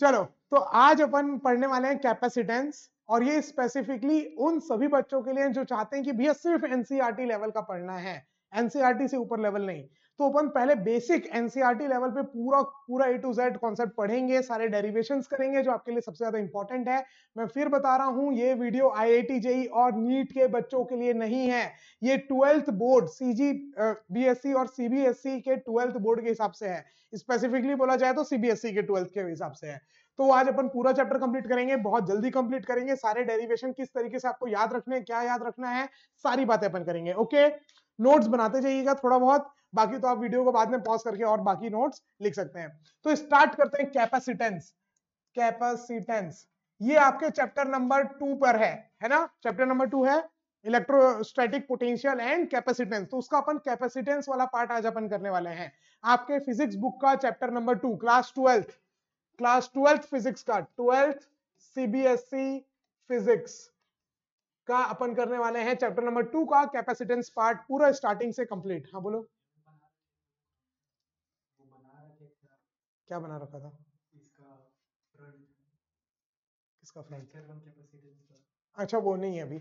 चलो तो आज अपन पढ़ने वाले हैं कैपेसिटेंस और ये स्पेसिफिकली उन सभी बच्चों के लिए जो चाहते हैं कि भैया सिर्फ एनसीआरटी लेवल e का पढ़ना है एनसीआरटी e से ऊपर लेवल नहीं तो अपन पहले बेसिक एनसीआरटी लेवल पे पूरा पूरा ए टू जेड कॉन्सेप्ट पढ़ेंगे सारे डेरिवेशन करेंगे जो आपके लिए सबसे ज्यादा इंपॉर्टेंट है मैं फिर बता रहा हूँ ये video I I T JEE और नीट के बच्चों के लिए नहीं है ये twelfth board C G B S C और सी बी एस सी के ट्वेल्थ बोर्ड के हिसाब से है स्पेसिफिकली बोला जाए तो सीबीएसई के ट्वेल्थ के हिसाब से है तो आज अपन पूरा चैप्टर कंप्लीट करेंगे बहुत जल्दी कंप्लीट करेंगे सारे डेरिवेशन किस तरीके से आपको याद रखने क्या याद रखना है सारी बातें अपन करेंगे ओके okay? नोट्स बनाते जाइएगा थोड़ा बहुत बाकी तो आप वीडियो को बाद में पॉज करके और बाकी नोट्स लिख सकते हैं तो स्टार्ट करते हैं कैपेसिटेंस कैपेसिटेंस ये आपके चैप्टर नंबर टू पर है है ना चैप्टर नंबर टू है इलेक्ट्रोस्टैटिक पोटेंशियल एंड कैपेसिटेंस तो उसका अपन कैपेसिटेंस वाला पार्ट आज अपन करने वाले हैं आपके फिजिक्स बुक का chapter number two class twelfth class twelfth physics का ट्वेल्थ सीबीएसई फिजिक्स का अपन करने वाले हैं चैप्टर नंबर टू का कैपेसिटेंस पार्ट पूरा स्टार्टिंग से कंप्लीट हाँ बोलो क्या बना रखा था किसका फ्रंट अच्छा वो नहीं है अभी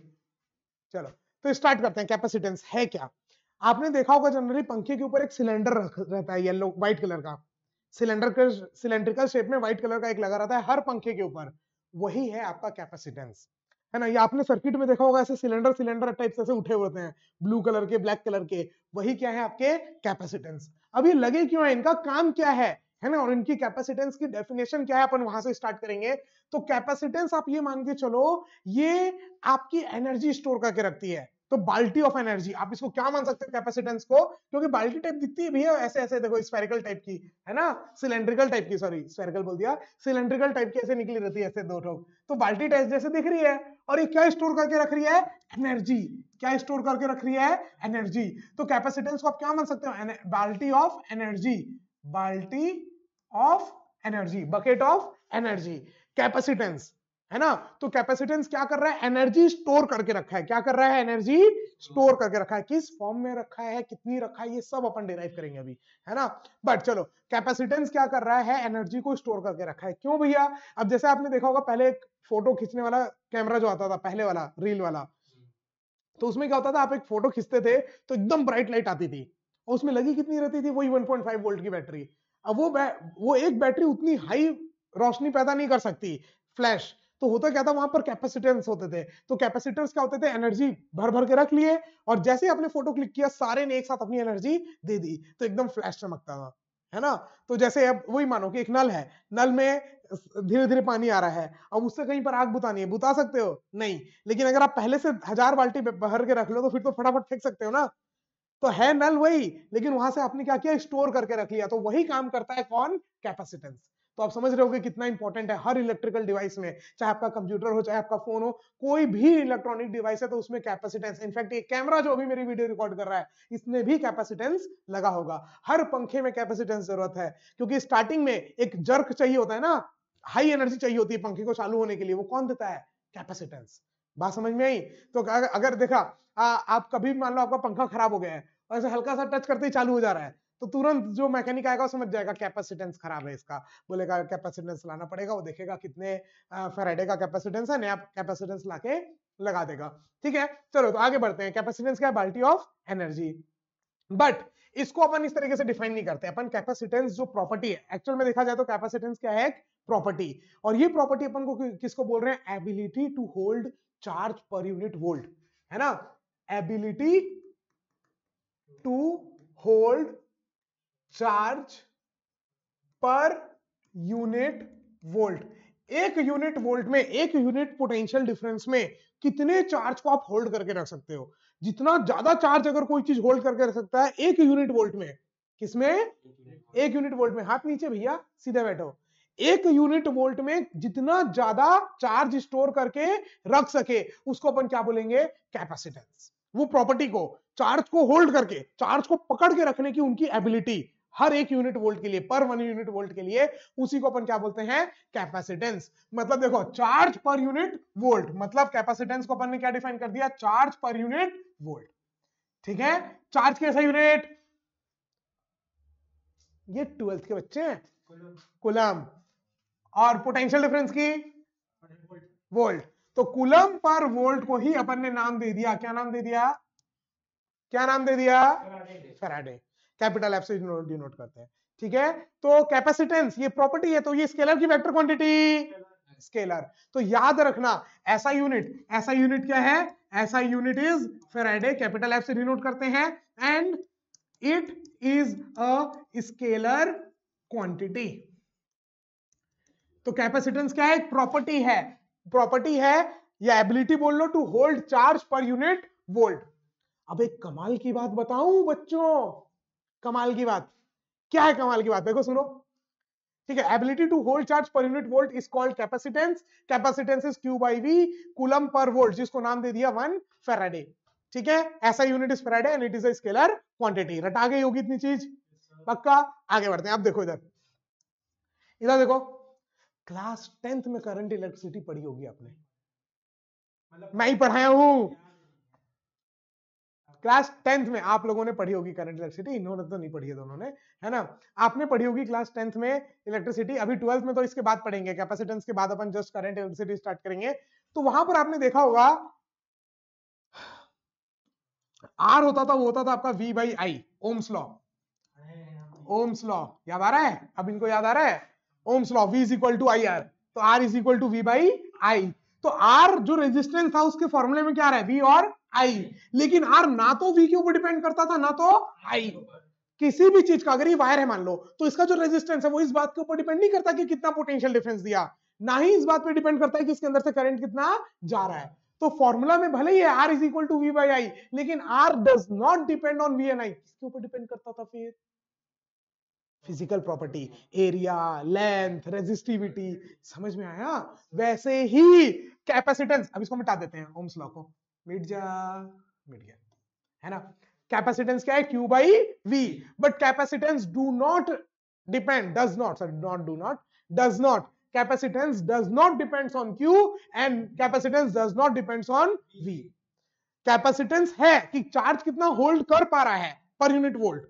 चलो तो स्टार्ट करते हैं कैपेसिटेंस है क्या आपने देखा होगा जनरली पंखे के ऊपर एक सिलेंडर रहता है येलो व्हाइट कलर का सिलेंडर सिलेंड्रिकल शेप में व्हाइट कलर का एक लगा रहता है हर पंखे के ऊपर वही है आपका कैपेसिटेंस है ना ये आपने सर्किट में देखा होगा ऐसे सिलेंडर सिलेंडर टाइप से ऐसे उठे होते हैं ब्लू कलर के ब्लैक कलर के वही क्या है आपके कैपेसिटेंस अब ये लगे क्यों है इनका काम क्या है है ना और इनकी कैपेसिटेंस की डेफिनेशन क्या है अपन वहां से स्टार्ट करेंगे तो कैपेसिटेंस आप ये मान के चलो ये आपकी एनर्जी स्टोर करके रखती है तो बाल्टी ऑफ एनर्जी आप इसको क्या मान सकते हैं कैपेसिटेंस को क्योंकि बाल्टी टाइप दिखती भी है ऐसे ऐसे देखो स्पेरिकल टाइप की है ना सिलेंड्रिकल टाइप की सॉरी स्पेरिकल बोल दिया सिलेंड्रिकल टाइप की ऐसे निकली रहती है ऐसे दो ठोक तो बाल्टी टाइप जैसे दिख रही है और ये क्या स्टोर करके रख रही है एनर्जी क्या स्टोर करके रख रही है एनर्जी तो कैपेसिटेंस को आप क्या मान सकते हो बाल्टी ऑफ एनर्जी बाल्टी of energy bucket of energy capacitance है ना तो कैपेसिटेंस क्या कर रहा है एनर्जी स्टोर करके रखा है क्या कर रहा है एनर्जी स्टोर hmm. करके रखा है किस फॉर्म में रखा है कितनी रखा है ये सब अपन डिराइव करेंगे अभी है ना बट चलो कैपेसिटेंस क्या कर रहा है एनर्जी को स्टोर करके रखा है क्यों भैया अब जैसे आपने देखा होगा पहले एक फोटो खींचने वाला कैमरा जो आता था पहले वाला रील वाला hmm. तो उसमें क्या होता था आप एक फोटो खींचते थे तो एकदम ब्राइट लाइट आती थी और उसमें लगी कितनी रहती थी वही फाइव वोल्ट की बैटरी अब वो वो एक बैटरी उतनी हाई रोशनी पैदा नहीं कर सकती फ्लैश तो होता क्या था वहां पर कैपेसिटेंस होते थे तो कैपेसिटर्स क्या होते थे एनर्जी भर भर के रख लिए और जैसे ही आपने फोटो क्लिक किया सारे ने एक साथ अपनी एनर्जी दे दी तो एकदम फ्लैश चमकता था है ना तो जैसे अब वही मानो कि एक नल है नल में धीरे धीरे पानी आ रहा है अब उससे कहीं पर आग बुतानी है बुता सकते हो नहीं लेकिन अगर आप पहले से हजार बाल्टी भर के रख लो तो फिर तो फटाफट फेंक सकते हो ना तो है नल वही लेकिन वहां से आपने क्या किया स्टोर करके रख लिया तो वही काम करता है कौन कैपेसिटेंस तो आप समझ रहे हो कितना इंपॉर्टेंट है हर इलेक्ट्रिकल डिवाइस में चाहे आपका कंप्यूटर हो चाहे आपका फोन हो कोई भी इलेक्ट्रॉनिक डिवाइस है तो उसमें कैपेसिटेंस इनफैक्ट ये कैमरा जो अभी मेरी वीडियो रिकॉर्ड कर रहा है इसमें भी कैपेसिटेंस लगा होगा हर पंखे में कैपेसिटेंस जरूरत है क्योंकि स्टार्टिंग में एक जर्क चाहिए होता है ना हाई एनर्जी चाहिए होती है पंखे को चालू होने के लिए वो कौन देता है कैपेसिटेंस बात समझ में आई तो अगर देखा आ, आप कभी मान लो आपका पंखा खराब हो गया है और ऐसे हल्का सा टच करते ही चालू हो जा रहा है तो तुरंत जो मैकेनिक आएगा समझ जाएगा कैपेसिटेंस खराब है इसका बोलेगा कैपेसिटेंस लाना पड़ेगा वो देखेगा कितने फेराडे का कैपेसिटेंस है नया कैपेसिटेंस लाके लगा देगा ठीक है चलो तो आगे बढ़ते हैं कैपेसिटेंस क्या है बाल्टी ऑफ एनर्जी बट इसको अपन इस तरीके से डिफाइन नहीं करते अपन कैपेसिटेंस जो प्रॉपर्टी है एक्चुअल में देखा जाए तो कैपेसिटेंस क्या है प्रॉपर्टी और ये प्रॉपर्टी अपन को किसको बोल रहे हैं ability to hold charge per unit volt है ना ability to hold charge per unit volt एक यूनिट वोल्ट में एक यूनिट पोटेंशियल डिफरेंस में कितने चार्ज को आप होल्ड करके रख सकते हो जितना ज्यादा चार्ज अगर कोई चीज होल्ड करके रख सकता है एक यूनिट वोल्ट में किसमें एक यूनिट वोल्ट में हाथ नीचे भैया सीधे बैठो एक यूनिट वोल्ट में जितना ज्यादा चार्ज स्टोर करके रख सके उसको अपन क्या बोलेंगे कैपेसिटेंस वो प्रॉपर्टी को चार्ज को होल्ड करके चार्ज को पकड़ के रखने की उनकी एबिलिटी हर एक यूनिट वोल्ट के लिए पर वन यूनिट वोल्ट के लिए उसी को अपन क्या बोलते हैं कैपेसिटेंस मतलब देखो चार्ज पर यूनिट वोल्ट मतलब कैपेसिटेंस को अपन ने क्या डिफाइन कर दिया चार्ज पर यूनिट वोल्ट ठीक है चार्ज कैसा यूनिट ये ट्वेल्थ के बच्चे हैं कुलम और पोटेंशियल डिफरेंस की वोल्ट तो कुलम पर वोल्ट को ही अपन ने नाम दे दिया क्या नाम दे दिया क्या नाम दे दिया फराडे कैपिटल एफ से डिनोट करते हैं ठीक है तो कैपेसिटेंस ये प्रॉपर्टी है तो ये स्केलर की वेक्टर क्वांटिटी स्केलर तो याद रखना ऐसा यूनिट ऐसा यूनिट क्या है ऐसा unit is faraday capital F से डिनोट करते हैं and it is a scalar quantity तो कैपेसिटेंस क्या है प्रॉपर्टी है प्रॉपर्टी है या एबिलिटी बोल लो to hold charge per unit volt अब एक कमाल की बात बताऊं बच्चों कमाल की बात क्या है कमाल की बात देखो सुनो ठीक है ability to hold charge per unit volt is called capacitance capacitance is Q by V coulomb per volt जिसको नाम दे दिया वन फेराडे ठीक है ऐसा unit is Faraday and it is a scalar quantity रटा गई होगी इतनी चीज पक्का आगे बढ़ते हैं आप देखो इधर इधर देखो क्लास टेंथ में करंट इलेक्ट्रिसिटी पढ़ी होगी आपने मैं ही पढ़ाया हूं क्लास टेंथ में आप लोगों ने पढ़ी होगी करंट इलेक्ट्रिसिटी इन्होंने तो नहीं पढ़ी है दोनों ने है ना आपने पढ़ी होगी क्लास टेंथ में इलेक्ट्रिसिटी अभी ट्वेल्थ में तो इसके बाद पढ़ेंगे कैपेसिटेंस के बाद अपन जस्ट करंट इलेक्ट्रिसिटी स्टार्ट करेंगे तो वहां पर आपने देखा होगा आर होता था वो होता था आपका V by I ohm's law ohm's law याद आ रहा है अब इनको याद आ रहा है ohm's law V is equal to I R तो R is equal to V by I तो आर जो रेजिस्टेंस था उसके फॉर्मूले में क्या रहा है वी और आई लेकिन आर ना तो वी के ऊपर डिपेंड करता था ना तो आई किसी भी चीज का अगर ये वायर है मान लो तो इसका जो रेजिस्टेंस है वो इस बात के ऊपर डिपेंड नहीं करता कि कितना पोटेंशियल डिफरेंस दिया ना ही इस बात पे डिपेंड करता है कि इसके अंदर से करंट कितना जा रहा है तो फॉर्मूला में भले ही R is equal to V by I लेकिन R does not depend on V and I किसके ऊपर डिपेंड करता था फिर physical property area length resistivity समझ में आया वैसे ही कैपेसिटेंस अब इसको मिटा देते हैं ओम्स लॉ को मिट जा मिट गया है ना कैपेसिटेंस क्या है Q by V but capacitance do not depend does not sorry not do not does not capacitance does not depends on q and capacitance does not depends on v capacitance है कि charge कितना hold कर पा रहा है पर unit volt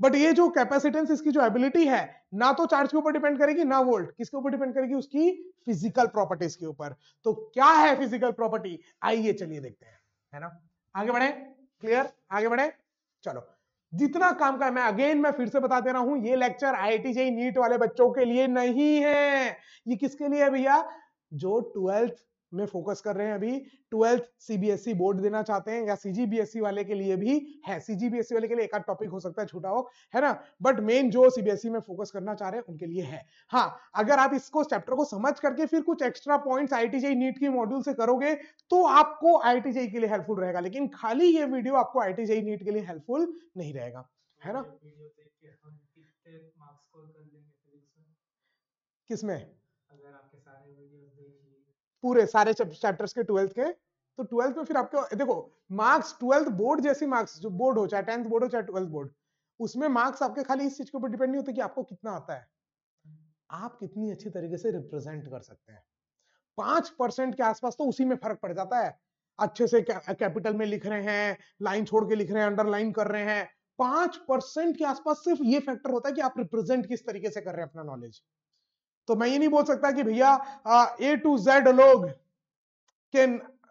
but ये जो कैपेसिटेंस इसकी जो एबिलिटी है ना तो चार्ज के ऊपर डिपेंड करेगी ना वोल्ट किसके ऊपर डिपेंड करेगी उसकी फिजिकल प्रॉपर्टीज के ऊपर तो क्या है फिजिकल प्रॉपर्टी आइए चलिए देखते हैं है ना आगे बढ़े क्लियर आगे बढ़े चलो जितना काम का मैं अगेन मैं फिर से बता दे रहा हूं ये लेक्चर आई जेई नीट वाले बच्चों के लिए नहीं है ये किसके लिए है भैया जो ट्वेल्थ में फोकस कर रहे हैं अभी ट्वेल्थ सीबीएसई बोर्ड देना चाहते हैं या सीजीबीएसई e वाले के लिए भी है सीजीबीएसई e वाले के लिए एक आध टॉपिक हो सकता है छोटा हो है ना बट मेन जो सीबीएसई e में फोकस करना चाह रहे हैं उनके लिए है हाँ अगर आप इसको चैप्टर को समझ करके फिर कुछ एक्स्ट्रा पॉइंट आईटीजे नीट के मॉड्यूल से करोगे तो आपको आईटीजे के लिए हेल्पफुल रहेगा लेकिन खाली ये वीडियो आपको आईटीजे नीट के लिए हेल्पफुल नहीं रहेगा है ना तो किसमें अगर आपके सारे वीडियोस पूरे सारे चैप्टर्स के ट्वेल्थ के तो ट्वेल्थ में फिर आपके देखो मार्क्स ट्वेल्थ बोर्ड जैसी मार्क्स जो बोर्ड हो चाहे टेंथ बोर्ड हो चाहे ट्वेल्थ बोर्ड उसमें मार्क्स आपके खाली इस चीज के ऊपर डिपेंड नहीं होते कि आपको कितना आता है आप कितनी अच्छी तरीके से रिप्रेजेंट कर सकते हैं पांच परसेंट के आसपास तो उसी में फर्क पड़ जाता है अच्छे से कैपिटल में लिख रहे हैं लाइन छोड़ के लिख रहे हैं अंडरलाइन कर रहे हैं पांच परसेंट के आसपास सिर्फ ये फैक्टर होता है कि आप रिप्रेजेंट किस तरीके से कर रहे हैं अपना नॉलेज तो मैं ये नहीं बोल सकता कि भैया ए टू जेड लोग के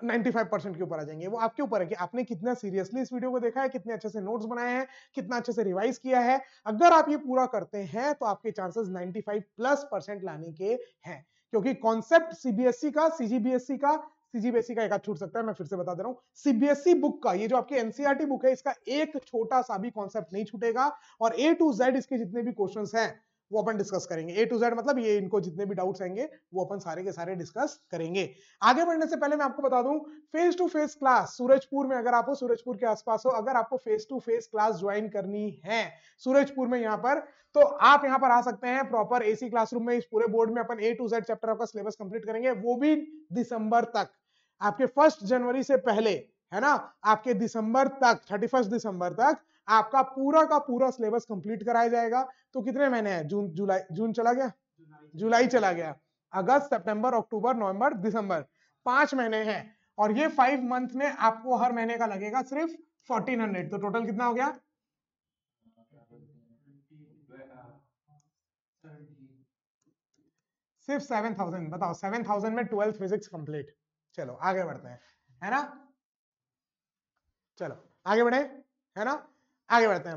95 के ऊपर आ जाएंगे वो आपके ऊपर है कि आपने कितना सीरियसली इस वीडियो को देखा है कितने अच्छे से नोट्स बनाए हैं कितना अच्छे से रिवाइज किया है अगर आप ये पूरा करते हैं तो आपके चांसेस 95 प्लस परसेंट लाने के हैं क्योंकि कॉन्सेप्ट सीबीएसई e का सीजीबीएसई e का सीजीबीएसई e का एक छूट सकता है मैं फिर से बता दे रहा हूँ सीबीएसई बुक का ये जो आपकी एनसीआरटी बुक है इसका एक छोटा सा भी कॉन्सेप्ट नहीं छूटेगा और ए टू जेड इसके जितने भी क्वेश्चन हैं वो अपन डिस्कस करेंगे ए टू जेड मतलब ये इनको जितने भी डाउट्स आएंगे वो अपन सारे के सारे डिस्कस करेंगे आगे बढ़ने से पहले मैं आपको बता दूं face to face class Surajpur में अगर आप हो सूरजपुर के आसपास हो अगर आपको face to face class join करनी है सूरजपुर में यहाँ पर तो आप यहाँ पर आ सकते हैं प्रॉपर एसी क्लासरूम में इस पूरे बोर्ड में अपन ए टू जेड चैप्टर आपका सिलेबस कंप्लीट करेंगे वो भी दिसंबर तक आपके फर्स्ट जनवरी से पहले है ना आपके दिसंबर तक थर्टी दिसंबर तक आपका पूरा का पूरा सिलेबस कंप्लीट कराया जाएगा तो कितने महीने हैं जून जुलाई जून चला गया जुलाई चला गया अगस्त सितंबर अक्टूबर नवंबर दिसंबर पांच महीने हैं और ये फाइव मंथ में आपको हर महीने का लगेगा सिर्फ फोर्टीन हंड्रेड तो टोटल कितना हो गया सिर्फ सेवन थाउजेंड बताओ सेवन थाउजेंड में ट्वेल्थ फिजिक्स कंप्लीट चलो आगे बढ़ते हैं है ना चलो आगे बढ़े है ना आगे बढ़ते हैं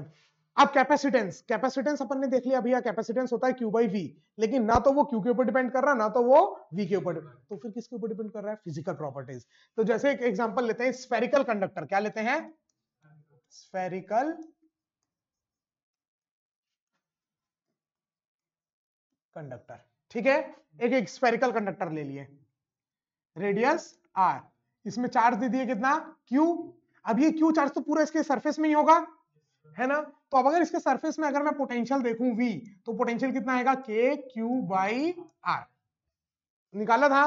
अब कैपेसिटेंस कैपेसिटेंस अपन ने देख लिया भैया कैपेसिटेंस होता है क्यू बाई वी लेकिन ना तो वो क्यू के ऊपर डिपेंड कर रहा ना तो वो वी के ऊपर तो फिर किसके ऊपर डिपेंड कर रहा है फिजिकल प्रॉपर्टीज तो जैसे एक एग्जांपल लेते हैं स्फेरिकल कंडक्टर क्या लेते हैं स्फेरिकल कंडक्टर ठीक है एक एक स्फेरिकल कंडक्टर ले लिए रेडियस आर इसमें चार्ज दे दिए कितना क्यू अब ये क्यू चार्ज तो पूरा इसके सरफेस में ही होगा है ना तो अब अगर इसके सरफेस में अगर मैं पोटेंशियल देखूं V तो पोटेंशियल कितना आएगा के क्यू बाई आर निकाला था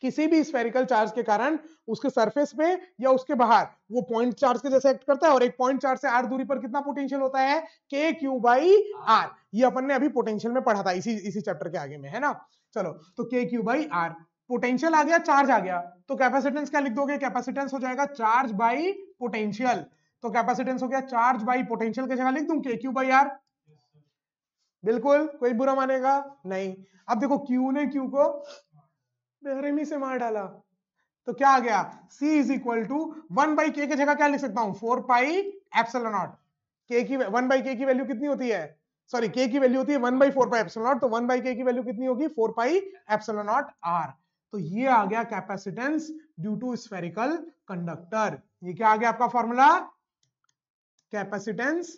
किसी भी स्पेरिकल चार्ज के कारण उसके सरफेस पे या उसके बाहर वो पॉइंट चार्ज के जैसे एक्ट करता है और एक पॉइंट चार्ज से आर दूरी पर कितना पोटेंशियल होता है के क्यू बाई आर ये अपन ने अभी पोटेंशियल में पढ़ा था इसी इसी चैप्टर के आगे में है ना चलो तो K Q by R potential आ गया चार्ज आ गया तो कैपेसिटेंस क्या लिख दोगे कैपेसिटेंस हो जाएगा चार्ज बाई पोटेंशियल तो कैपेसिटेंस हो गया चार्ज बाई पोटेंशियल की जगह लिख दू के क्यू बाई आर बिल्कुल कोई बुरा मानेगा नहीं अब देखो क्यू ने क्यू को बेहरमी से मार डाला तो क्या आ गया C is equal to one by K की जगह क्या लिख सकता हूं फोर पाई एप्सल नॉट के की वन बाई के की वैल्यू कितनी होती है सॉरी के की वैल्यू होती है one by four pi epsilon naught तो वन बाई के की वैल्यू कितनी होगी four pi epsilon not R तो ये आ गया capacitance due to spherical conductor ये क्या आ गया आपका formula capacitance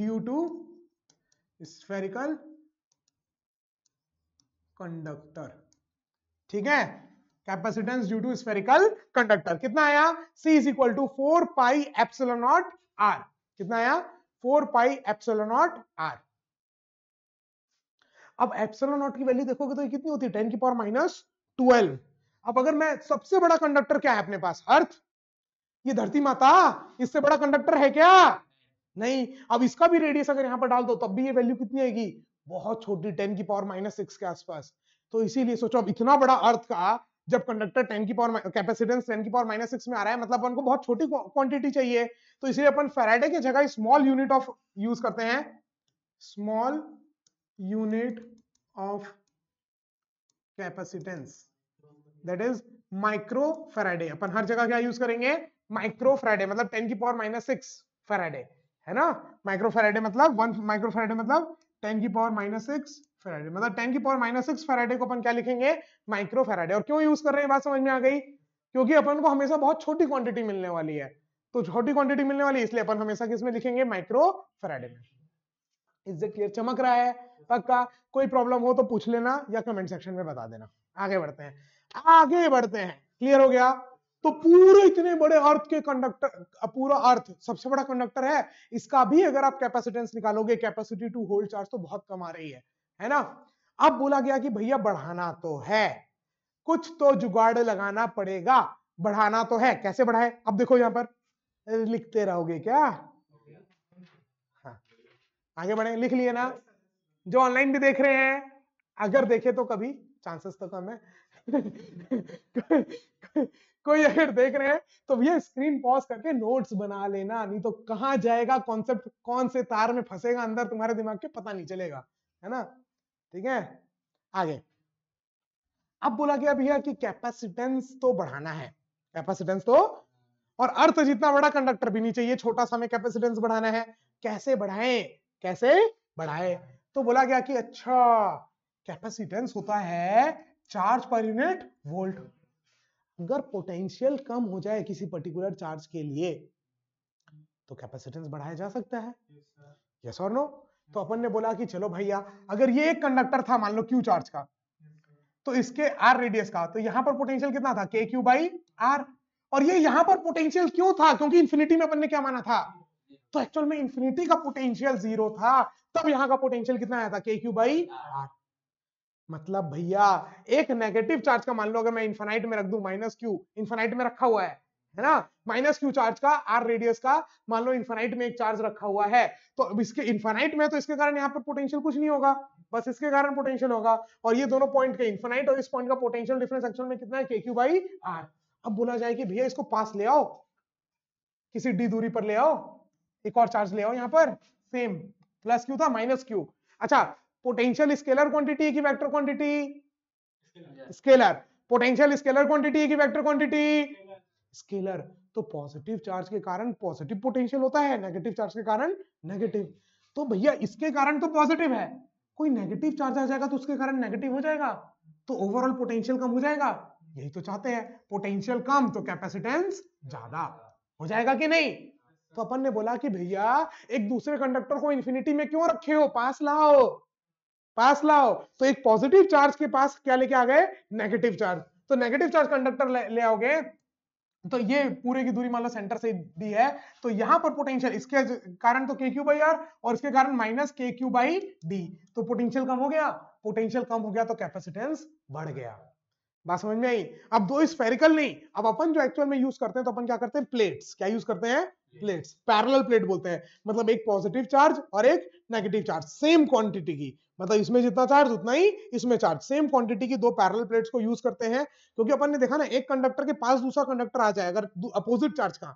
due to spherical conductor ठीक है capacitance due to spherical conductor कितना आया C is equal to four pi epsilon naught R कितना आया four pi epsilon naught R अब एप्सिलो नॉट की वैल्यू देखोगे तो कितनी होती है टेन की पावर माइनस ट्वेल्व अब अगर मैं सबसे बड़ा कंडक्टर क्या है अपने पास अर्थ ये धरती माता इससे बड़ा कंडक्टर है क्या नहीं अब इसका भी रेडियस अगर यहां पर डाल दो तब भी ये वैल्यू कितनी आएगी बहुत छोटी टेन की पावर माइनस सिक्स के आसपास तो इसीलिए सोचो अब इतना बड़ा अर्थ का जब कंडक्टर टेन की पावर कैपेसिटेंस टेन की पावर माइनस सिक्स में आ रहा है मतलब अपन को बहुत छोटी क्वांटिटी चाहिए तो इसलिए अपन फेराडे की जगह स्मॉल यूनिट ऑफ यूज करते हैं small unit of capacitance that is micro faraday अपन हर जगह क्या यूज करेंगे माइक्रोफेराडे मतलब टेन की पावर माइनस सिक्स फेराडे है ना माइक्रोफेराडे मतलब वन माइक्रोफेराडे मतलब टेन की पावर माइनस सिक्स फेराडे मतलब टेन की पावर माइनस सिक्स फेराडे को अपन क्या लिखेंगे माइक्रोफेराडे और क्यों यूज कर रहे हैं बात समझ में आ गई क्योंकि अपन को हमेशा बहुत छोटी क्वांटिटी मिलने वाली है तो छोटी क्वांटिटी मिलने वाली है इसलिए अपन हमेशा किसमें लिखेंगे माइक्रो फेराडे में इससे क्लियर चमक रहा है पक्का कोई प्रॉब्लम हो तो पूछ लेना या कमेंट सेक्शन में बता देना आगे बढ़ते हैं आगे बढ़ते हैं क्लियर हो गया तो पूरे इतने बड़े अर्थ के कंडक्टर पूरा अर्थ सबसे बड़ा कंडक्टर है इसका भी अगर आप कैपेसिटेंस निकालोगे कैपेसिटी टू होल्ड चार्ज तो बहुत कम आ रही है है ना अब बोला गया कि भैया बढ़ाना तो है कुछ तो जुगाड़ लगाना पड़ेगा बढ़ाना तो है कैसे बढ़ाए अब देखो यहां पर लिखते रहोगे क्या हाँ आगे बढ़े लिख लिए ना जो ऑनलाइन भी देख रहे हैं अगर देखे तो कभी चांसेस तो कम है कोई अगर देख रहे हैं तो भैया स्क्रीन पॉज करके नोट्स बना लेना नहीं तो कहाँ जाएगा कॉन्सेप्ट कौन से तार में फंसेगा अंदर तुम्हारे दिमाग के पता नहीं चलेगा है ना ठीक है आगे अब बोला गया भैया कि कैपेसिटेंस तो बढ़ाना है कैपेसिटेंस तो और अर्थ जितना बड़ा कंडक्टर भी नहीं चाहिए छोटा सा में कैपेसिटेंस बढ़ाना है कैसे बढ़ाएं कैसे बढ़ाए तो बोला गया कि अच्छा कैपेसिटेंस होता है चार्ज पर यूनिट वोल्ट अगर पोटेंशियल कम हो जाए किसी पर्टिकुलर चार्ज के लिए तो कैपेसिटेंस बढ़ाया जा सकता है यस और नो तो अपन ने बोला कि चलो भैया अगर ये एक कंडक्टर था मान लो क्यू चार्ज तो का तो इसके आर रेडियस का तो यहां पर पोटेंशियल कितना था के क्यू बाई आर और ये यहां पर पोटेंशियल क्यों था क्योंकि इन्फिनिटी में अपन ने क्या माना था तो एक्चुअल में इन्फिनिटी का पोटेंशियल जीरो था तब यहां का पोटेंशियल कितना आया था के क्यू बाई आर मतलब भैया एक नेगेटिव चार्ज का मान लो अगर मैं इन्फेनाइट में रख दू माइनस क्यू इन्फेनाइट में रखा हुआ है है ना माइनस क्यू चार्ज का आर रेडियस का मान लो इन्फेनाइट में एक चार्ज रखा हुआ है तो अब इसके इन्फेनाइट में तो इसके कारण यहाँ पर पोटेंशियल कुछ नहीं होगा बस इसके कारण पोटेंशियल होगा और ये दोनों पॉइंट के इन्फेनाइट और इस पॉइंट का पोटेंशियल डिफरेंस एक्शन में कितना है के क्यू बाई आर अब बोला जाए कि भैया इसको पास ले आओ किसी डी दूरी पर ले आओ एक और चार्ज ले आओ यहाँ पर सेम प्लस क्यू था माइनस क्यू अच्छा पोटेंशियल स्केलर क्वांटिटी है कि vector quantity scalar potential scalar quantity है कि वेक्टर क्वांटिटी स्केलर तो पॉजिटिव चार्ज के कारण पॉजिटिव पोटेंशियल होता है नेगेटिव चार्ज के कारण नेगेटिव तो भैया इसके कारण तो पॉजिटिव है कोई नेगेटिव चार्ज आ जाएगा तो उसके कारण नेगेटिव हो जाएगा तो ओवरऑल पोटेंशियल कम हो जाएगा यही तो चाहते हैं पोटेंशियल कम तो कैपेसिटेंस ज्यादा हो जाएगा कि नहीं तो अपन ने बोला कि भैया एक दूसरे कंडक्टर को इन्फिनिटी में क्यों रखे हो पास लाओ पास लाओ तो एक पॉजिटिव चार्ज के पास क्या लेके आ गए नेगेटिव चार्ज तो नेगेटिव चार्ज कंडक्टर ले, ले आओगे तो ये पूरे की दूरी मान लो सेंटर से दी है तो यहां पर पोटेंशियल इसके कारण तो के क्यू बाई आर और इसके कारण minus K Q by D तो पोटेंशियल कम हो गया पोटेंशियल कम हो गया तो कैपेसिटेंस बढ़ गया बात समझ में आई अब दो स्पेरिकल नहीं अब अपन जो एक्चुअल में यूज करते हैं तो अपन क्या करते हैं प्लेट्स क्या यूज करते हैं प्लेट्स पैरेलल प्लेट बोलते हैं मतलब एक पॉजिटिव चार्ज और एक नेगेटिव चार्ज सेम क्वांटिटी की मतलब इसमें जितना चार्ज उतना ही इसमें चार्ज सेम क्वांटिटी की दो पैरल प्लेट्स को यूज करते हैं क्योंकि अपन ने देखा ना एक कंडक्टर के पास दूसरा कंडक्टर आ जाए अगर अपोजिट चार्ज का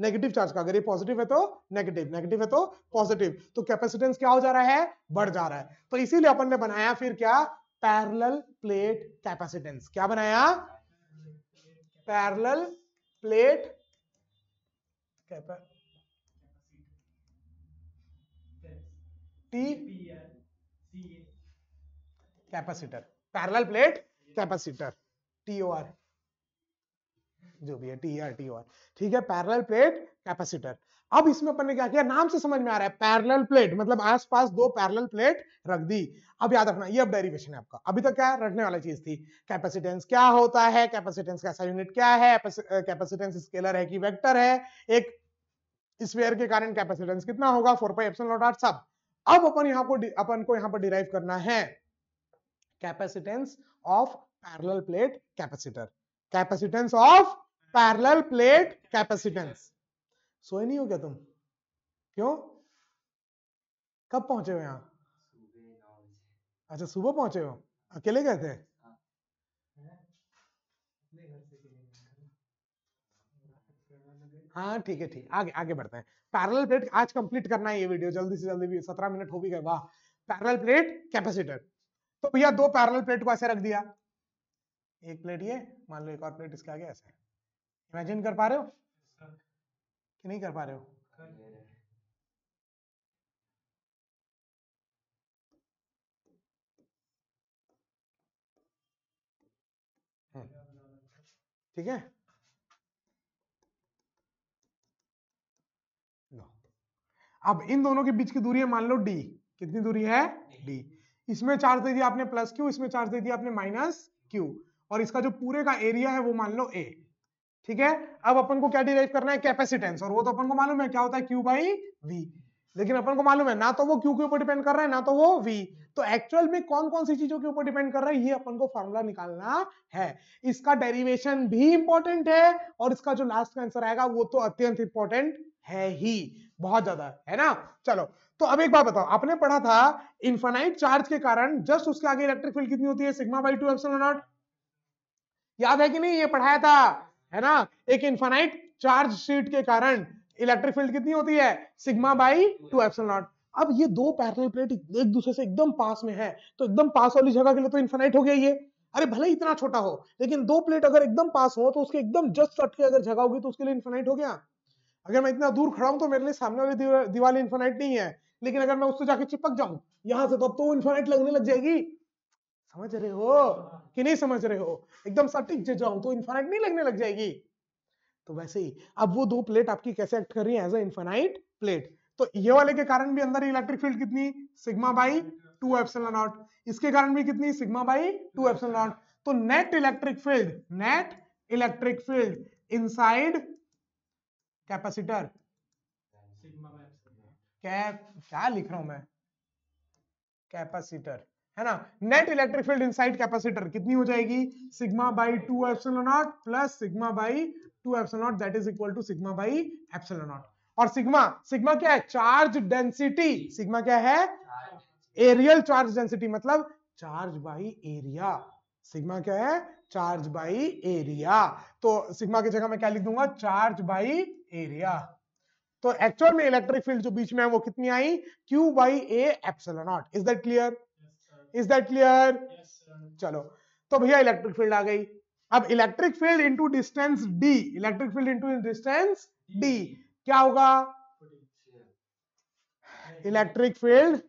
नेगेटिव चार्ज का अगर ये पॉजिटिव है तो नेगेटिव नेगेटिव है तो पॉजिटिव तो कैपेसिटेंस क्या हो जा रहा है बढ़ जा रहा है तो इसीलिए अपन ने बनाया फिर क्या पैरेलल प्लेट कैपेसिटेंस क्या बनाया पैरेलल प्लेट टी कैपेसिटर पैरेलल प्लेट कैपेसिटर टीओआर जो भी है टीआर टीओआर e ठीक है पैरेलल प्लेट कैपेसिटर अब इसमें अपन ने क्या किया नाम से समझ में आ रहा है पैरेलल प्लेट मतलब आसपास दो पैरेलल प्लेट रख दी अब याद रखना ये अब डेरिवेशन है आपका अभी तक क्या रखने वाली चीज थी कैपेसिटेंस क्या होता है कैपेसिटेंस कैसा यूनिट क्या है कैपेसिटेंस स्केलर है कि वेक्टर है एक स्पेयर के कारण कैपेसिटेंस कितना होगा four pi epsilon naught R सब अब अपन यहाँ को अपन को यहाँ पर डिराइव करना है capacitance of parallel plate capacitor capacitance of parallel plate capacitance सोए नहीं हो क्या तुम क्यों कब पहुंचे हो यहाँ अच्छा सुबह पहुंचे हो अकेले गए थे हाँ ठीक है ठीक आगे आगे बढ़ते हैं पैरेलल प्लेट आज कंप्लीट करना है ये वीडियो जल्दी से जल्दी भी सत्रह मिनट हो भी गए वाह पैरेलल प्लेट कैपेसिटर तो भैया दो पैरल प्लेट को ऐसे रख दिया एक प्लेट ये मान लो एक और प्लेट इसके आगे ऐसे इमेजिन कर पा रहे हो कि नहीं कर पा रहे हो हम्म। ठीक है अब इन दोनों के बीच की दूरी है मान लो डी कितनी दूरी है डी इसमें चार्ज दे दिया आपने प्लस क्यू इसमें चार्ज दे दिया आपने माइनस क्यू और इसका जो पूरे का एरिया है वो मान लो ए ठीक है अब अपन को क्या डिराइव करना है कैपेसिटेंस और वो तो अपन को मालूम है क्या होता है क्यू बाई वी लेकिन अपन को मालूम है ना तो वो क्यू के ऊपर डिपेंड कर रहा है ना तो वो वी तो एक्चुअल में कौन कौन सी चीजों के ऊपर डिपेंड कर रहा है ये अपन को फॉर्मूला निकालना है इसका डेरिवेशन भी इंपॉर्टेंट है और इसका जो लास्ट का आंसर आएगा वो तो अत्यंत इंपॉर्टेंट है ही बहुत ज्यादा है ना चलो तो अब एक बात बताओ आपने पढ़ा था इन्फाइट चार्ज के कारण जस्ट उसके आगे इलेक्ट्रिक फील्ड कितनी होती है sigma by two epsilon naught याद है कि नहीं ये पढ़ाया था है ना एक इन्फानाइट चार्ज शीट के कारण इलेक्ट्रिक फील्ड कितनी होती है sigma by two epsilon naught अब ये दो पैरेलल प्लेट एक दूसरे से एकदम पास में है तो एकदम पास वाली जगह के लिए तो इन्फानाइट हो गया ये अरे भले इतना छोटा हो लेकिन दो प्लेट अगर एकदम पास हो तो उसके एकदम जस्ट अटके अगर जगह होगी तो उसके लिए इन्फानाइट हो गया अगर मैं इतना दूर खड़ा हूं तो मेरे लिए सामने वाली दीवार इन्फानाइट नहीं है लेकिन अगर मैं उससे जाके चिपक जाऊं यहां से तो अब तो इन्फाइनाइट लगने लग जाएगी समझ रहे हो कि नहीं समझ रहे हो एकदम सटीक जे जाऊं तो इन्फाइनाइट नहीं लगने लग जाएगी तो वैसे ही अब वो दो प्लेट आपकी कैसे एक्ट कर रही है एज ए इन्फाइनाइट प्लेट तो ये वाले के कारण भी अंदर इलेक्ट्रिक फील्ड कितनी sigma by two epsilon naught इसके कारण भी कितनी sigma by two epsilon naught तो net electric field net electric field inside capacitor cap क्या लिख रहा हूं मैं कैपेसिटर है ना net electric field inside capacitor कितनी हो जाएगी sigma by two epsilon naught plus sigma by two epsilon naught that is equal to sigma by epsilon naught और सिग्मा सिग्मा क्या है चार्ज डेंसिटी सिग्मा क्या है एरियल चार्ज डेंसिटी मतलब charge by area sigma क्या है charge by area तो sigma की जगह मैं क्या लिख दूंगा चार्ज बाई एरिया तो एक्चुअल में इलेक्ट्रिक फील्ड जो बीच में है वो कितनी आई Q by A epsilon naught is that clear is that clear चलो तो भैया इलेक्ट्रिक फील्ड आ गई अब electric field into distance D electric field into distance D क्या होगा electric field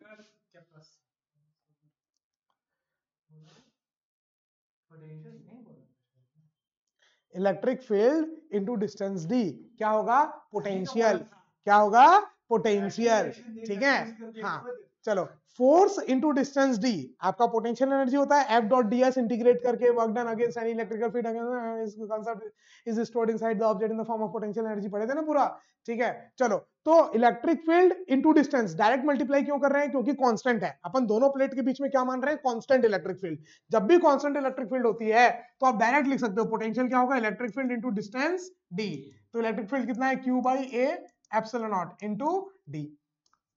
electric field into distance D क्या होगा पोटेंशियल क्या होगा पोटेंशियल ठीक है हाँ चलो फोर्स इनटू डिस्टेंस डी आपका पोटेंशियल एनर्जी होता है F dot D S integrate करके work done against any electrical field concept is stored inside the object in the form of potential energy पढ़े थे ना पूरा ठीक है चलो तो electric field into distance direct multiply क्यों कर रहे हैं क्योंकि कांस्टेंट है अपन दोनों प्लेट के बीच में क्या मान रहे हैं कांस्टेंट इलेक्ट्रिक फील्ड जब भी कांस्टेंट इलेक्ट्रिक फील्ड होती है तो आप डायरेक्ट लिख सकते हो पोटेंशियल क्या होगा electric field into distance D तो इलेक्ट्रिक फील्ड कितना है Q by A epsilon naught into D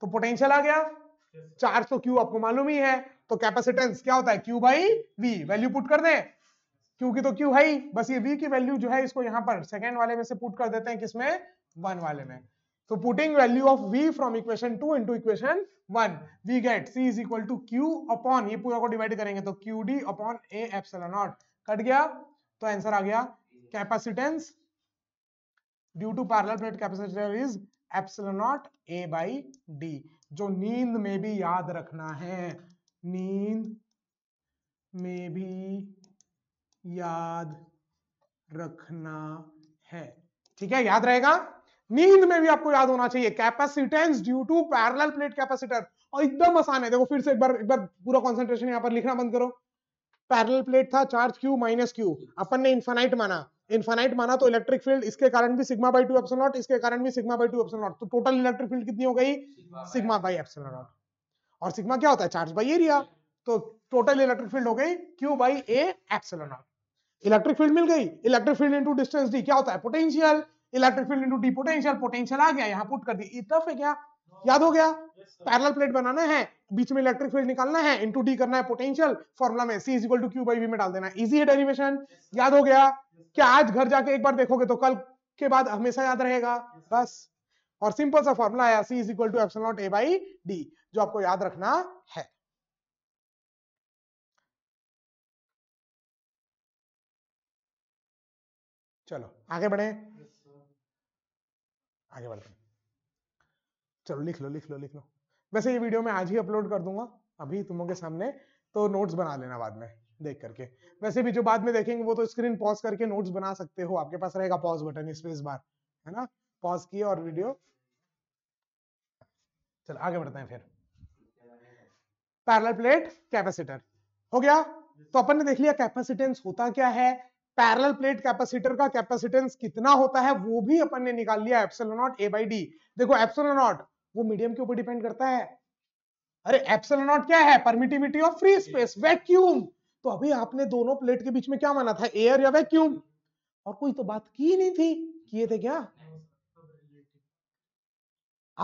तो पोटेंशियल आ गया 400 क्यू आपको मालूम ही है तो कैपेसिटेंस क्या होता है Q by V value put कर दे क्योंकि तो क्यू है ही बस ये वी की वैल्यू जो है इसको यहां पर सेकेंड वाले में से पुट कर देते हैं किसमें वन वाले में तो putting value of V from equation two into equation one we get C is equal to Q upon ये पूरा को डिवाइड करेंगे तो Q D upon A epsilon naught cut गया तो आंसर आ गया capacitance due to parallel plate capacitor is epsilon not A by D जो नींद में भी याद रखना है नींद में भी याद रखना है ठीक है याद रहेगा नींद में भी आपको याद होना चाहिए capacitance due to parallel plate capacitor और एकदम आसान है देखो फिर से एक बार एक बार पूरा कॉन्सेंट्रेशन यहां पर लिखना बंद करो पैरल प्लेट था चार्ज क्यू माइनस क्यू अपन ने इन्फानाइट माना इनफाइनाइट माना तो इलेक्ट्रिक फील्ड इसके कारण भी sigma by two epsilon naught इसके कारण भी sigma by two epsilon naught तो टोटल इलेक्ट्रिक फील्ड कितनी हो गई सिग्मा बाई एप्सिल नॉट और सिग्मा क्या होता है चार्ज बाई एरिया तो टोटल इलेक्ट्रिक फील्ड हो गई Q by A epsilon naught electric field मिल गई electric field into distance D क्या होता है potential electric field into D potential potential आ गया यहाँ पुट कर दी टफ है क्या याद हो गया पैरल प्लेट बनाना है बीच में इलेक्ट्रिक फील्ड निकालना है इंटू डी करना है पोटेंशियल फॉर्मुला में C is equal to Q by V में डाल देना इजी है डेरिवेशन याद हो गया क्या आज घर जाके एक बार देखोगे तो कल के बाद हमेशा याद रहेगा बस और सिंपल सा फॉर्मूला है C is equal to epsilon not A by D जो आपको याद रखना है चलो आगे बढ़े आगे बढ़ते हैं चलो लिख लो लिख लो लिख लो वैसे ये वीडियो मैं आज ही अपलोड कर दूंगा अभी तुम के सामने तो नोट्स बना लेना बाद में देख करके वैसे भी जो बाद में देखेंगे वो तो स्क्रीन पॉज करके नोट्स बना सकते हो आपके पास रहेगा पॉज बटन स्पेस बार है ना पॉज किए और वीडियो चल आगे बढ़ते हैं फिर पैरल प्लेट कैपेसिटर हो गया तो अपन ने देख लिया कैपेसिटेंस होता क्या है पैरल प्लेट कैपेसिटर का कैपेसिटेंस कितना होता है वो भी अपन ने निकाल लिया नॉट ए बाई डी देखो नॉट वो मीडियम के ऊपर डिपेंड करता है अरे एप्सलोनॉट क्या है permittivity of free space vacuum तो अभी आपने दोनों प्लेट के बीच में क्या माना था एयर या वैक्यूम और कोई तो बात की नहीं थी किए थे क्या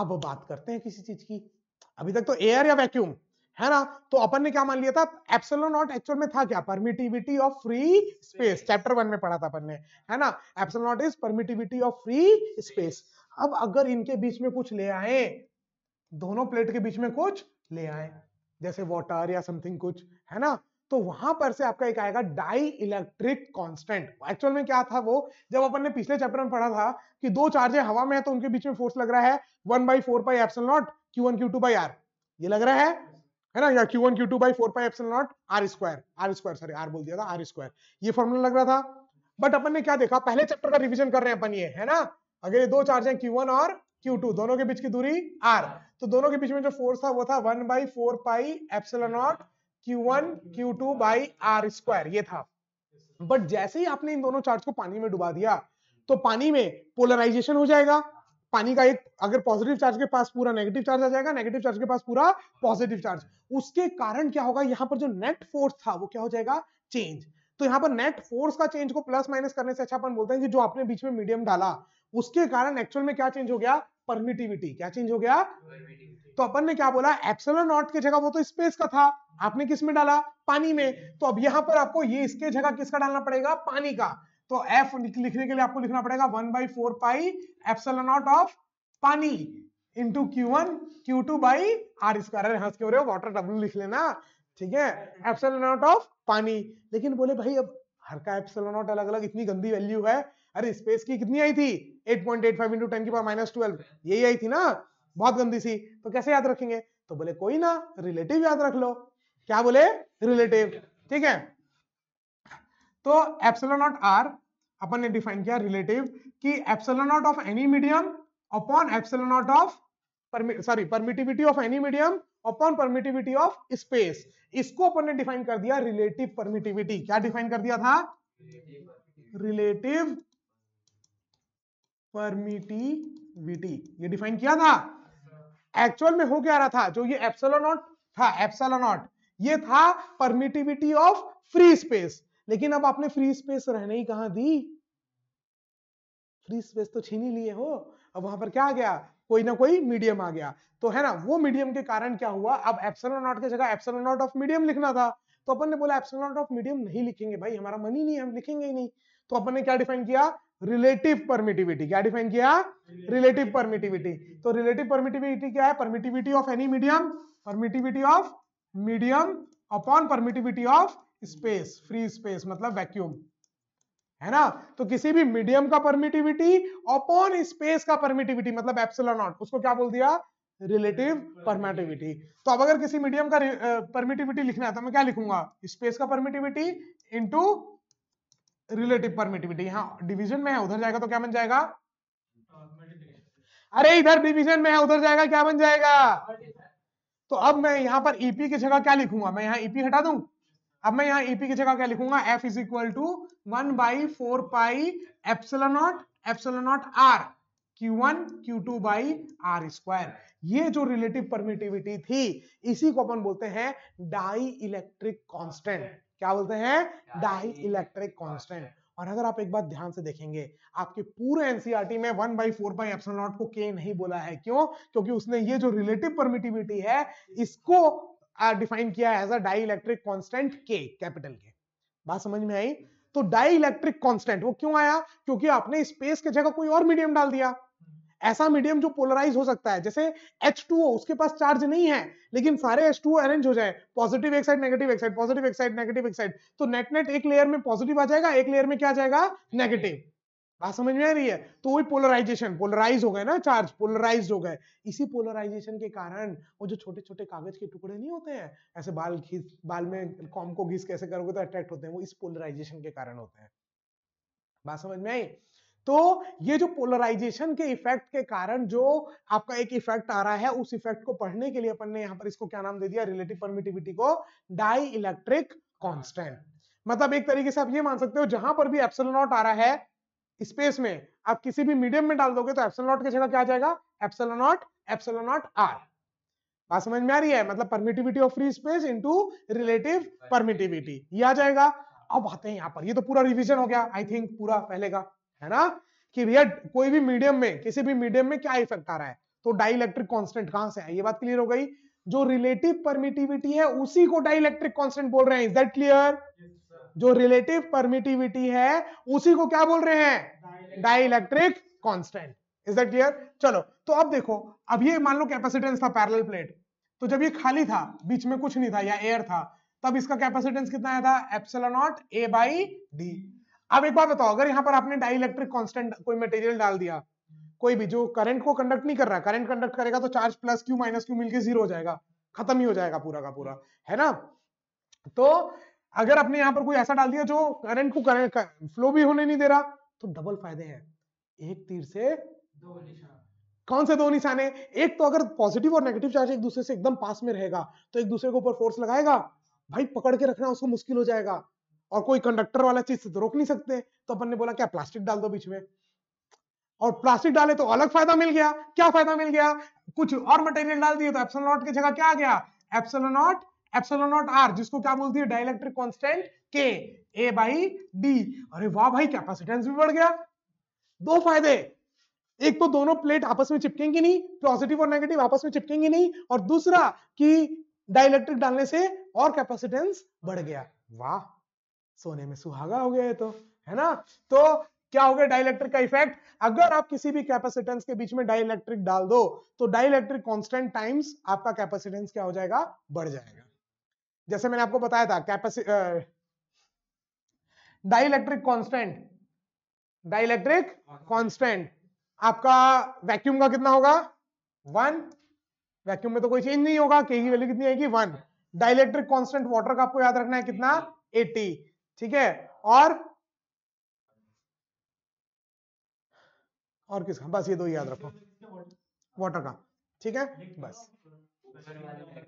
अब बात करते हैं किसी चीज की अभी तक तो एयर या वैक्यूम है ना तो अपन ने क्या मान लिया था एप्सिलॉन नॉट एक्चुअल में था क्या permittivity of free space chapter one में पढ़ा था अपन ने है ना epsilon nought is permittivity of free space अब अगर इनके बीच में कुछ ले आए दोनों प्लेट के बीच में कुछ ले आए जैसे वाटर या समथिंग कुछ है ना तो वहां पर से आपका एक आएगा डाई इलेक्ट्रिक कॉन्स्टेंट एक्चुअल में क्या था वो जब अपन ने पिछले चैप्टर में पढ़ा था कि दो चार्जे हवा में है तो उनके बीच में फोर्स लग रहा है one by four by epsilon nought Q one Q two by R ये लग रहा है है ना या Q1 Q2 by 4 pi epsilon not r square r square sorry r बोल दिया था r square ये formula लग रहा था but अपन ने क्या देखा पहले chapter का revision कर रहे हैं अपन ये है ना अगर ये दो charge हैं Q1 और Q2 दोनों के बीच की दूरी r तो दोनों के बीच में जो force था वो था 1 by 4 pi epsilon not Q1 Q2 by R square ये था बट जैसे ही आपने इन दोनों चार्ज को पानी में डुबा दिया तो पानी में पोलराइजेशन हो जाएगा पानी का एक अगर पॉजिटिव चार्ज के पास पूरा नेगेटिव चार्ज आ जाएगा नेगेटिव चार्ज के पास पूरा पॉजिटिव चार्ज उसके कारण क्या होगा यहाँ पर जो नेट फोर्स था वो क्या हो जाएगा चेंज तो यहाँ पर नेट फोर्स का चेंज को प्लस माइनस करने से अच्छा अपन बोलते हैं कि जो आपने बीच में मीडियम डाला उसके कारण एक्चुअल में क्या चेंज हो गया परमिटिविटी क्या चेंज हो गया तो अपन ने क्या बोला एप्सलन नॉट की जगह वो तो स्पेस का था आपने किस में डाला पानी में तो अब यहां पर आपको ये इसके जगह किसका डालना पड़ेगा पानी का तो एफ लिखने के लिए आपको लिखना पड़ेगा one by four pi epsilon nought of पानी into Q one Q two by R square हंस के हो रहे हो वाटर डब्ल्यू लिख लेना ठीक है एप्सलन नॉट ऑफ पानी लेकिन बोले भाई अब हर का एप्सलन नॉट अलग अलग इतनी गंदी वैल्यू है अरे स्पेस की कितनी आई थी 8.85 10 की पावर -12 यही आई थी ना बहुत गंदी सी तो कैसे याद रखेंगे तो बोले कोई ना रिलेटिव याद रख लो क्या बोले रिलेटिव ठीक है तो एप्सलो नॉट आर अपन ने डिफाइन किया रिलेटिव कि epsilon nought of any medium upon epsilon nought of sorry permittivity of any medium upon permittivity of space इसको अपन ने डिफाइन कर दिया रिलेटिव परमिटिविटी क्या डिफाइन कर दिया था रिलेटिव परमिटिविटी ये डिफाइन किया था एक्चुअल में हो क्या रहा था जो ये एप्सलोनॉट था एप्सलोनॉट ये था परमिटिविटी ऑफ फ्री स्पेस लेकिन अब आपने फ्री स्पेस रहने ही कहा दी फ्री स्पेस तो छीन ही लिए हो अब वहां पर क्या आ गया कोई ना कोई मीडियम आ गया तो है ना वो मीडियम के कारण क्या हुआ अब एप्सलोनॉट की जगह एप्सलोनॉट ऑफ मीडियम लिखना था तो अपन ने बोला एप्सलोनॉट ऑफ मीडियम नहीं लिखेंगे भाई हमारा मन ही नहीं हम लिखेंगे ही नहीं तो अपन ने क्या डिफाइन किया रिलेटिव परमिटिविटी क्या डिफाइन किया रिलेटिव परमिटिविटी तो रिलेटिव परमिटिविटी क्या है permittivity of any medium permittivity of medium upon permittivity of space free space मतलब वैक्यूम है ना तो किसी भी मीडियम का परमिटिविटी अपॉन स्पेस का परमिटिविटी मतलब एप्सिलॉन नॉट उसको क्या बोल दिया रिलेटिव परमिटिविटी तो अब अगर किसी मीडियम का परमिटिविटी लिखना है तो मैं क्या लिखूंगा स्पेस का परमिटिविटी इनटू रिलेटिव परमिटिविटी यहाँ डिवीजन में है उधर जाएगा तो क्या बन जाएगा अरे इधर डिवीजन में है उधर जाएगा क्या बन जाएगा तो अब मैं यहाँ पर ईपी e की जगह क्या लिखूंगा मैं यहाँ ईपी e हटा दू अब मैं यहाँ ईपी e की जगह क्या लिखूंगा F is equal to one by four pi epsilon nought epsilon nought R Q one Q two by R square ये जो रिलेटिव परमिटिविटी थी इसी को अपन बोलते हैं डाई इलेक्ट्रिक कॉन्स्टेंट क्या बोलते हैं डाई इलेक्ट्रिक कॉन्स्टेंट और अगर आप एक बार ध्यान से देखेंगे आपके पूरे एनसीआरटी e में one by four by epsilon nought को के नहीं बोला है क्यों क्योंकि उसने ये जो रिलेटिव परमिटिविटी है इसको डिफाइन किया as a dielectric constant K capital K बात समझ में आई तो डाई इलेक्ट्रिक कॉन्स्टेंट वो क्यों आया क्योंकि आपने स्पेस की जगह कोई और मीडियम डाल दिया ऐसा मीडियम जो पोलराइज हो सकता है जैसे एच उसके पास चार्ज नहीं है लेकिन सारे एच अरेंज हो जाए पॉजिटिव एक साइड नेगेटिव एक साइड पॉजिटिव एक साइड नेगेटिव एक साइड तो नेट नेट एक लेयर में पॉजिटिव आ जाएगा एक लेयर में क्या जाएगा नेगेटिव बात समझ में आ रही है तो वही पोलराइजेशन पोलराइज हो गए ना चार्ज पोलराइज हो गए इसी पोलराइजेशन के कारण वो जो छोटे छोटे कागज के टुकड़े नहीं होते हैं ऐसे बाल घिस बाल में कॉम को घिस कैसे करोगे तो अट्रैक्ट होते हैं वो इस पोलराइजेशन के कारण होते हैं बात समझ में आई तो ये जो पोलराइजेशन के इफेक्ट के कारण जो आपका एक इफेक्ट आ रहा है उस इफेक्ट को पढ़ने के लिए अपन ने यहां पर इसको क्या नाम दे दिया रिलेटिव परमिटिविटी को डाई इलेक्ट्रिक कॉन्स्टेंट मतलब एक तरीके से आप ये मान सकते हो जहां पर भी एप्सल नॉट आ रहा है स्पेस में आप किसी भी मीडियम में डाल दोगे तो एप्सल नॉट की जगह क्या आ जाएगा epsilon nought epsilon not R बात समझ में आ रही है मतलब permittivity of free space into relative permittivity ये आ जाएगा अब आते हैं यहां पर ये तो पूरा रिवीजन हो गया आई थिंक पूरा पहले का है ना कि भैया कोई भी मीडियम में किसी भी मीडियम में क्या इफेक्ट आ रहा है तो डाइलेक्ट्रिक कॉन्स्टेंट कहां से है ये बात क्लियर हो गई जो रिलेटिव परमिटिविटी है उसी को डाइलेक्ट्रिक कॉन्स्टेंट बोल रहे हैं इज दैट क्लियर जो रिलेटिव परमिटिविटी है उसी को क्या बोल रहे हैं dielectric constant is that clear चलो तो अब देखो अब ये मान लो कैपेसिटेंस था पैरेलल प्लेट तो जब ये खाली था बीच में कुछ नहीं था या एयर था तब इसका कैपेसिटेंस कितना आया था epsilon not A by D अब एक बात बताओ अगर यहाँ पर आपने डाइलेक्ट्रिक कॉन्स्टेंट कोई मटेरियल डाल दिया कोई भी जो करंट को कंडक्ट नहीं कर रहा करंट कंडक्ट करेगा तो charge plus Q minus Q मिलकर जीरो हो जाएगा खत्म ही हो जाएगा पूरा का पूरा है ना तो अगर आपने यहाँ पर कोई ऐसा डाल दिया जो करंट को करंट फ्लो भी होने नहीं दे रहा तो डबल फायदे हैं एक तीर से दो निशान कौन से दो निशान एक तो अगर पॉजिटिव और नेगेटिव चार्ज एक दूसरे से एकदम पास में रहेगा तो एक दूसरे के ऊपर फोर्स लगाएगा भाई पकड़ के रखना उसको मुश्किल हो जाएगा और कोई कंडक्टर वाला चीज से तो रोक नहीं सकते तो अपन ने बोला क्या प्लास्टिक डाल दो बीच में और प्लास्टिक डाले तो अलग फायदा मिल गया क्या फायदा मिल गया कुछ और मटेरियल डाल दिए तो एप्सलॉट की जगह क्या आ गया एप्सलॉट एप्सलॉट आर जिसको क्या बोलती है डाइलेक्ट्रिक कांस्टेंट के ए बाई डी अरे वाह भाई कैपेसिटेंस भी बढ़ गया दो फायदे एक तो दोनों प्लेट आपस में चिपकेंगी नहीं पॉजिटिव और नेगेटिव आपस में चिपकेंगी नहीं और दूसरा कि डाइलेक्ट्रिक डालने से और कैपेसिटेंस बढ़ गया वाह सोने में सुहागा हो गया है तो है ना तो क्या हो गया डाइलेक्ट्रिक का इफेक्ट अगर आप किसी भी कैपेसिटेंस के बीच में डाइलेक्ट्रिक डाल दो तो डाइलेक्ट्रिक कॉन्स्टेंट टाइम्स आपका कैपेसिटेंस क्या हो जाएगा बढ़ जाएगा जैसे मैंने आपको बताया था कैपेसि डाइलेक्ट्रिक कॉन्स्टेंट डाइलेक्ट्रिक कॉन्स्टेंट आपका वैक्यूम का कितना होगा वन वैक्यूम में तो कोई चेंज नहीं होगा के की वैल्यू कितनी आएगी वन डाइलेक्ट्रिक कॉन्स्टेंट वाटर का आपको याद रखना है कितना एटी ठीक है और और किसका बस ये दो याद रखो वाटर का ठीक है बस dielectric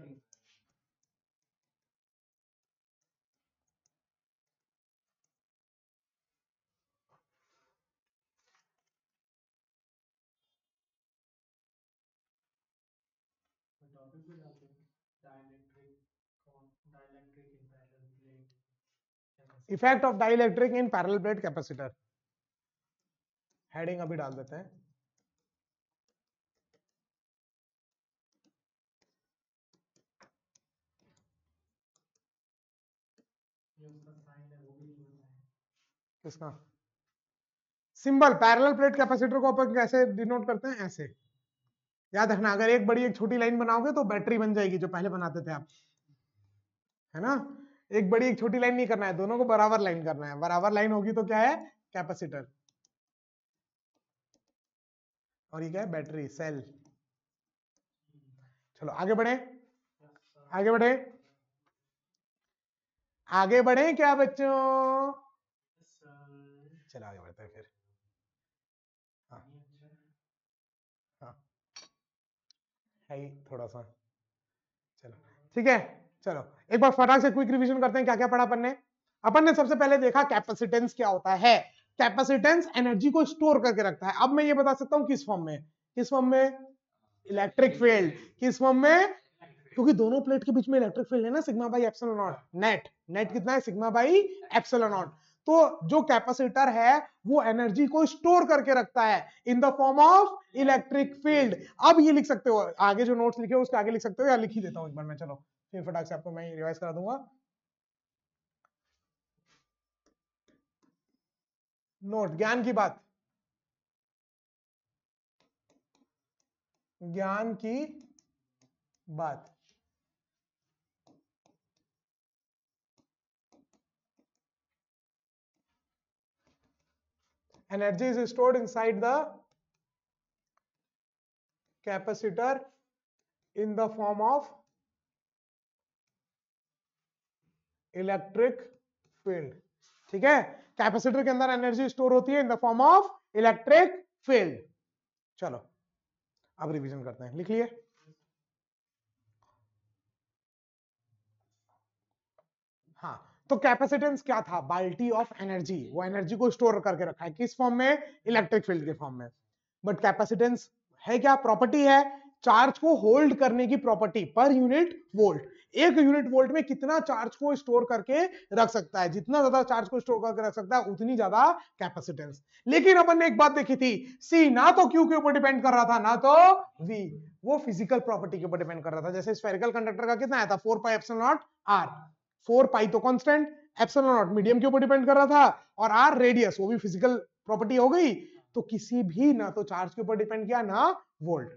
dielectric effect of dielectric in parallel plate capacitor heading अभी डाल देते हैं किसका सिंबल पैरेलल प्लेट कैपेसिटर को अपन कैसे डिनोट करते हैं ऐसे याद रखना अगर एक बड़ी एक छोटी लाइन बनाओगे तो बैटरी बन जाएगी जो पहले बनाते थे आप है ना एक बड़ी एक छोटी लाइन नहीं करना है दोनों को बराबर लाइन करना है बराबर लाइन होगी तो क्या है कैपेसिटर और ये क्या है बैटरी सेल चलो आगे बढ़े आगे बढ़े आगे बढ़े क्या बच्चों चलो आगे बढ़ते हैं फिर हाँ हाँ है थोड़ा सा चलो ठीक है चलो एक बार फटाक से क्विक रिवीजन करते हैं क्या क्या पढ़ा अपन ने अपन ने सबसे पहले देखा कैपेसिटेंस क्या होता है कैपेसिटेंस एनर्जी को स्टोर करके रखता है अब मैं ये बता सकता हूँ किस फॉर्म में किस फॉर्म में इलेक्ट्रिक फील्ड किस फॉर्म में क्योंकि दोनों प्लेट के बीच में इलेक्ट्रिक फील्ड है ना sigma by epsilon nought net net कितना है सिग्मा बाई एप्सिलॉन नॉट तो जो कैपेसिटर है वो एनर्जी को स्टोर करके रखता है in the form of electric field अब ये लिख सकते हो आगे जो नोट्स लिखे हो उसके आगे लिख सकते हो या लिख ही देता हूं एक बार मैं चलो फटाक से आपको मैं रिवाइज करा दूंगा नोट ज्ञान की बात ज्ञान की बात energy is stored inside the capacitor in the form of electric field ठीक है कैपेसिटर के अंदर एनर्जी स्टोर होती है in the form of electric field चलो अब रिवीजन करते हैं लिख लिए हाँ तो कैपेसिटेंस क्या था बाल्टी ऑफ एनर्जी वो एनर्जी को स्टोर करके रखा है किस फॉर्म में इलेक्ट्रिक फील्ड के फॉर्म में बट कैपेसिटेंस है क्या प्रॉपर्टी है चार्ज को होल्ड करने की प्रॉपर्टी पर यूनिट वोल्ट एक यूनिट वोल्ट में कितना चार्ज को स्टोर करके रख सकता है जितना ज्यादा चार्ज को स्टोर करके रख सकता है उतनी ज्यादा कैपेसिटेंस लेकिन अपन ने एक बात देखी थी सी ना तो क्यू के ऊपर डिपेंड कर रहा था ना तो वी वो फिजिकल प्रॉपर्टी के ऊपर डिपेंड कर रहा था जैसे स्पेरिकल कंडक्टर का कितना आया था four pi epsilon not R four pi तो कॉन्स्टेंट एप्सल नॉट मीडियम के ऊपर डिपेंड कर रहा था और आर रेडियस वो भी फिजिकल प्रॉपर्टी हो गई तो किसी भी ना तो चार्ज के ऊपर डिपेंड किया ना वोल्ट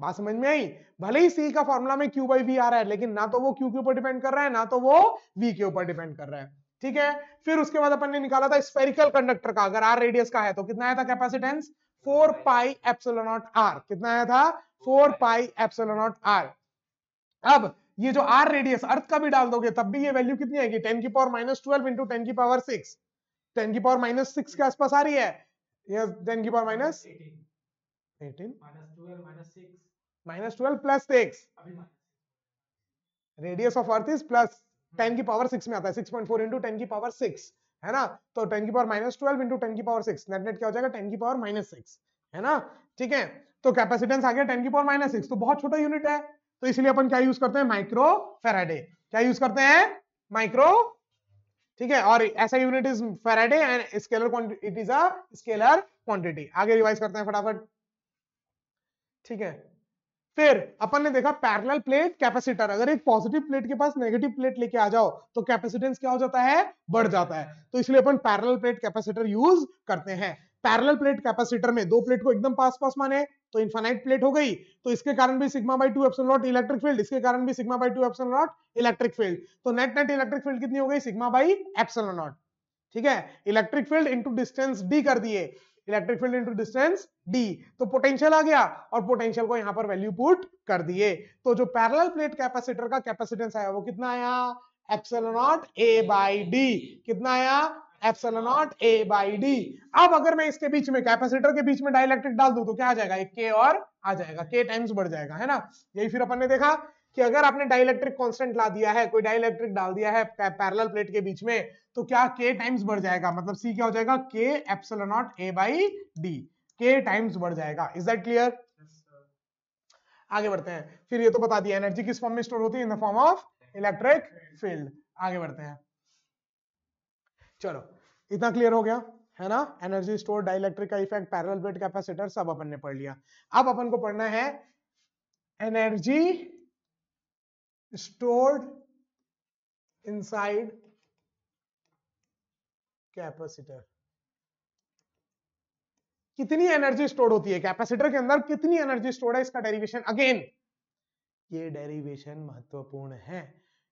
बात समझ में आई भले ही सी का फॉर्मुला में क्यू बाई वी आ रहा है लेकिन ना तो वो क्यू के ऊपर डिपेंड कर रहा है ना तो वो वी के ऊपर डिपेंड कर रहा है ठीक है फिर उसके बाद अपन ने निकाला था स्पेरिकल कंडक्टर का अगर आर रेडियस का है तो कितना आया था capacitance four pi epsilon nought R कितना आया था four pi epsilon nought R अब ये जो आर रेडियस अर्थ का भी डाल दोगे तब भी ये वैल्यू कितनी आएगी टेन की power minus twelve into ten की पावर सिक्स टेन की पावर माइनस सिक्स के आसपास आ रही है टेन की power minus eighteen minus twelve plus six radius of Earth is plus ten की पावर सिक्स में आता है six point four into ten की पावर सिक्स है ना तो टेन की power minus twelve into ten की पावर सिक्स नेट नेट क्या हो जाएगा टेन की पावर माइनस सिक्स है ना ठीक है तो कैपेसिटेंस आ गया टेन की पावर माइनस सिक्स तो बहुत छोटा यूनिट है तो इसलिए अपन क्या यूज करते हैं माइक्रो फेराडे क्या यूज करते हैं माइक्रो ठीक है और ऐसा unit is Faraday and scalar it is a scalar quantity आगे रिवाइज करते हैं फटाफट ठीक है फिर अपन ने देखा पैरेलल प्लेट कैपेसिटर अगर एक पॉजिटिव प्लेट के पास नेगेटिव प्लेट लेके आ जाओ तो कैपेसिटेंस क्या हो जाता है बढ़ जाता है तो इसलिए अपन पैरेलल प्लेट कैपेसिटर यूज करते हैं पैरेलल प्लेट कैपेसिटर में दो प्लेट को एकदम पास पास माने तो इन्फाइनाइट प्लेट हो गई तो इसके कारण भी sigma by two epsilon nought electric field इसके कारण भी sigma by two epsilon nought electric field तो नेट नेट इलेक्ट्रिक फील्ड कितनी हो गई सिग्मा बाई एप्सन नॉट ठीक है electric field into distance D कर दिए electric field into distance D तो पोटेंशियल आ गया और पोटेंशियल को यहां पर वैल्यू पुट कर दिए तो जो पैरेलल प्लेट कैपेसिटर का कैपेसिटेंस आया वो कितना आया नॉट ए बाई डी कितना आया नॉट ए बाई डी अब अगर मैं इसके बीच में कैपेसिटर के बीच में डाइलेक्ट्रिक डाल दूं तो क्या आ जाएगा एक के और आ जाएगा के टाइम्स बढ़ जाएगा है ना यही फिर अपन ने देखा कि अगर आपने डायलेक्ट्रिक कांस्टेंट ला दिया है कोई डायलेक्ट्रिक डाल दिया है पैरेलल प्लेट के बीच में तो क्या के टाइम्स बढ़ जाएगा मतलब सी क्या हो जाएगा K epsilon not A by D K times बढ़ जाएगा इज दैट क्लियर आगे बढ़ते हैं फिर ये तो बता दिया एनर्जी किस फॉर्म में स्टोर होती है in the form of electric field आगे बढ़ते हैं चलो इतना क्लियर हो गया है ना एनर्जी स्टोर डाइलेक्ट्रिक का इफेक्ट पैरेलल प्लेट कैपेसिटर सब अपन ने पढ़ लिया अब अपन को पढ़ना है एनर्जी stored inside कैपेसिटर कितनी एनर्जी स्टोर होती है कैपेसिटर के अंदर कितनी एनर्जी स्टोर है इसका डेरिवेशन अगेन ये डेरिवेशन महत्वपूर्ण है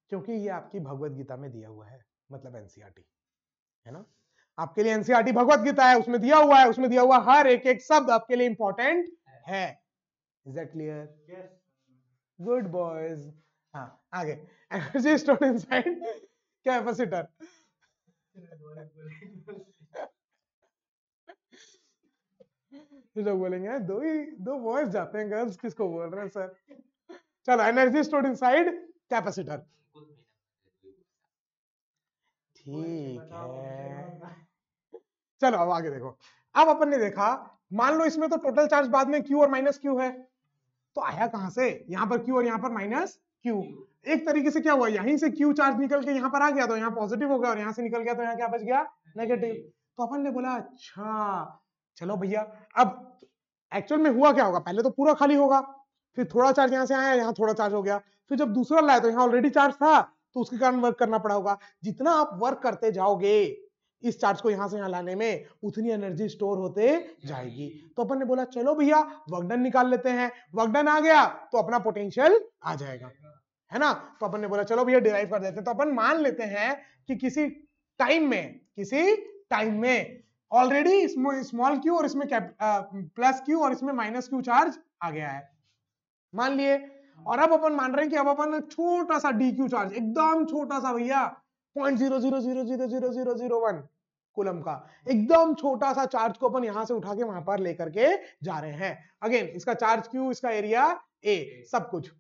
क्योंकि ये आपकी भगवत गीता में दिया हुआ है मतलब एनसीईआरटी e है ना आपके लिए एनसीईआरटी e भगवत गीता है उसमें दिया हुआ है उसमें दिया हुआ हर एक एक शब्द आपके लिए इंपॉर्टेंट है is that clear good boys हाँ आगे energy store inside capacitor लोग बोलेंगे दो ही दो बॉयज जाते हैं गर्ल्स किसको बोल रहे हैं सर चलो एनर्जी इन साइड कैपेसिटर ठीक है चलो अब आगे देखो अब अपन ने देखा मान लो इसमें तो टोटल चार्ज बाद में क्यू और माइनस क्यू है तो आया कहां से यहां पर क्यू और यहां पर माइनस क्यू एक तरीके से क्या हुआ यहीं से क्यू चार्ज निकल के यहाँ पर आ गया तो यहाँ पॉजिटिव हो गया और यहाँ से निकल गया तो यहाँ क्या बच गया नेगेटिव तो अपन ने बोला अच्छा चलो भैया अब एक्चुअल में हुआ क्या होगा पहले तो पूरा खाली होगा फिर थोड़ा चार्ज यहाँ से आया यहाँ थोड़ा चार्ज हो गया फिर जब दूसरा लाया तो यहाँ ऑलरेडी चार्ज था तो उसके कारण वर्क करना पड़ा होगा जितना आप वर्क करते जाओगे इस चार्ज को यहां से यहां लाने में उतनी एनर्जी स्टोर होते जाएगी तो अपन ने बोला चलो भैया वर्कडन निकाल लेते हैं वर्कडन आ गया तो अपना पोटेंशियल आ जाएगा है ना तो अपन ने बोला चलो भैया डिराइव कर देते हैं तो अपन मान लेते हैं कि किसी टाइम में किसी टाइम में ऑलरेडी स्मॉल क्यू और इसमें प्लस क्यू और इसमें माइनस क्यू चार्ज आ गया है मान लिए और अब अपन मान रहे हैं कि अब अपन छोटा सा डी क्यू चार्ज एकदम छोटा सा भैया point zero zero zero zero zero zero zero one coulomb का एकदम छोटा सा चार्ज को अपन यहां से उठा के वहां पर लेकर के जा रहे हैं अगेन इसका चार्ज क्यू इसका एरिया ए सब कुछ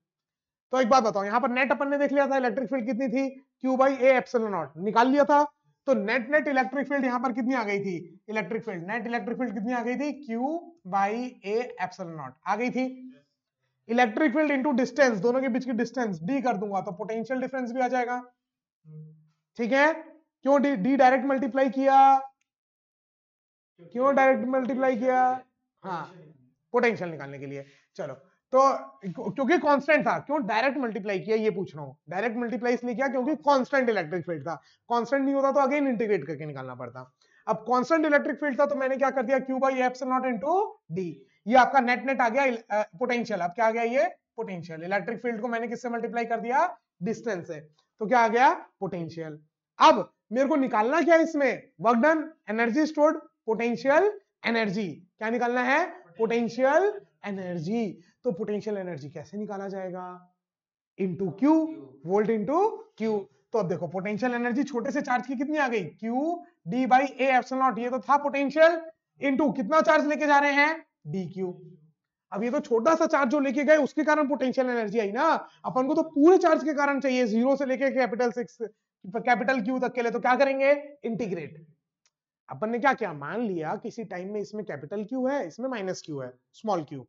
तो एक बात बताओ यहां पर नेट अपन ने देख लिया था इलेक्ट्रिक फील्ड कितनी थी Q by A epsilon nought निकाल लिया था तो नेट नेट इलेक्ट्रिक फील्ड यहां पर कितनी आ गई थी electric field net electric field कितनी आ गई थी Q by A epsilon nought आ गई थी इलेक्ट्रिक फील्ड इंटू डिस्टेंस दोनों के बीच की डिस्टेंस डी कर दूंगा तो पोटेंशियल डिफरेंस भी आ जाएगा ठीक है क्यों डी डी डायरेक्ट मल्टीप्लाई किया क्यों डायरेक्ट मल्टीप्लाई किया हाँ पोटेंशियल निकालने के लिए चलो तो क्योंकि कांस्टेंट था क्यों डायरेक्ट मल्टीप्लाई किया ये पूछ रहा हूँ डायरेक्ट मल्टीप्लाई इसलिए किया क्योंकि कांस्टेंट इलेक्ट्रिक फील्ड था कांस्टेंट नहीं होता तो अगेन इंटीग्रेट करके निकालना पड़ता अब कांस्टेंट इलेक्ट्रिक फील्ड था तो मैंने क्या कर दिया Q by F nought into D ये आपका नेट नेट आ गया पोटेंशियल अब क्या आ गया ये पोटेंशियल इलेक्ट्रिक फील्ड को मैंने किससे मल्टीप्लाई कर दिया डिस्टेंस से तो क्या आ गया पोटेंशियल अब मेरे को निकालना क्या है इसमें work done energy stored potential energy क्या निकालना है पोटेंशियल एनर्जी तो पोटेंशियल एनर्जी कैसे निकाला जाएगा into Q volt into Q तो अब देखो पोटेंशियल एनर्जी छोटे से चार्ज की कितनी आ गई Q D by A nought ये तो था पोटेंशियल इंटू कितना चार्ज लेके जा रहे हैं डी क्यू अब ये तो छोटा सा चार्ज जो लेके गए उसके कारण पोटेंशियल एनर्जी आई ना अपन को तो पूरे चार्ज के कारण चाहिए जीरो से लेके कैपिटल सिक्स कैपिटल क्यू तक के लिए तो क्या करेंगे इंटीग्रेट अपन ने क्या क्या मान लिया किसी टाइम में इसमें कैपिटल क्यू है इसमें माइनस क्यू है स्मॉल क्यू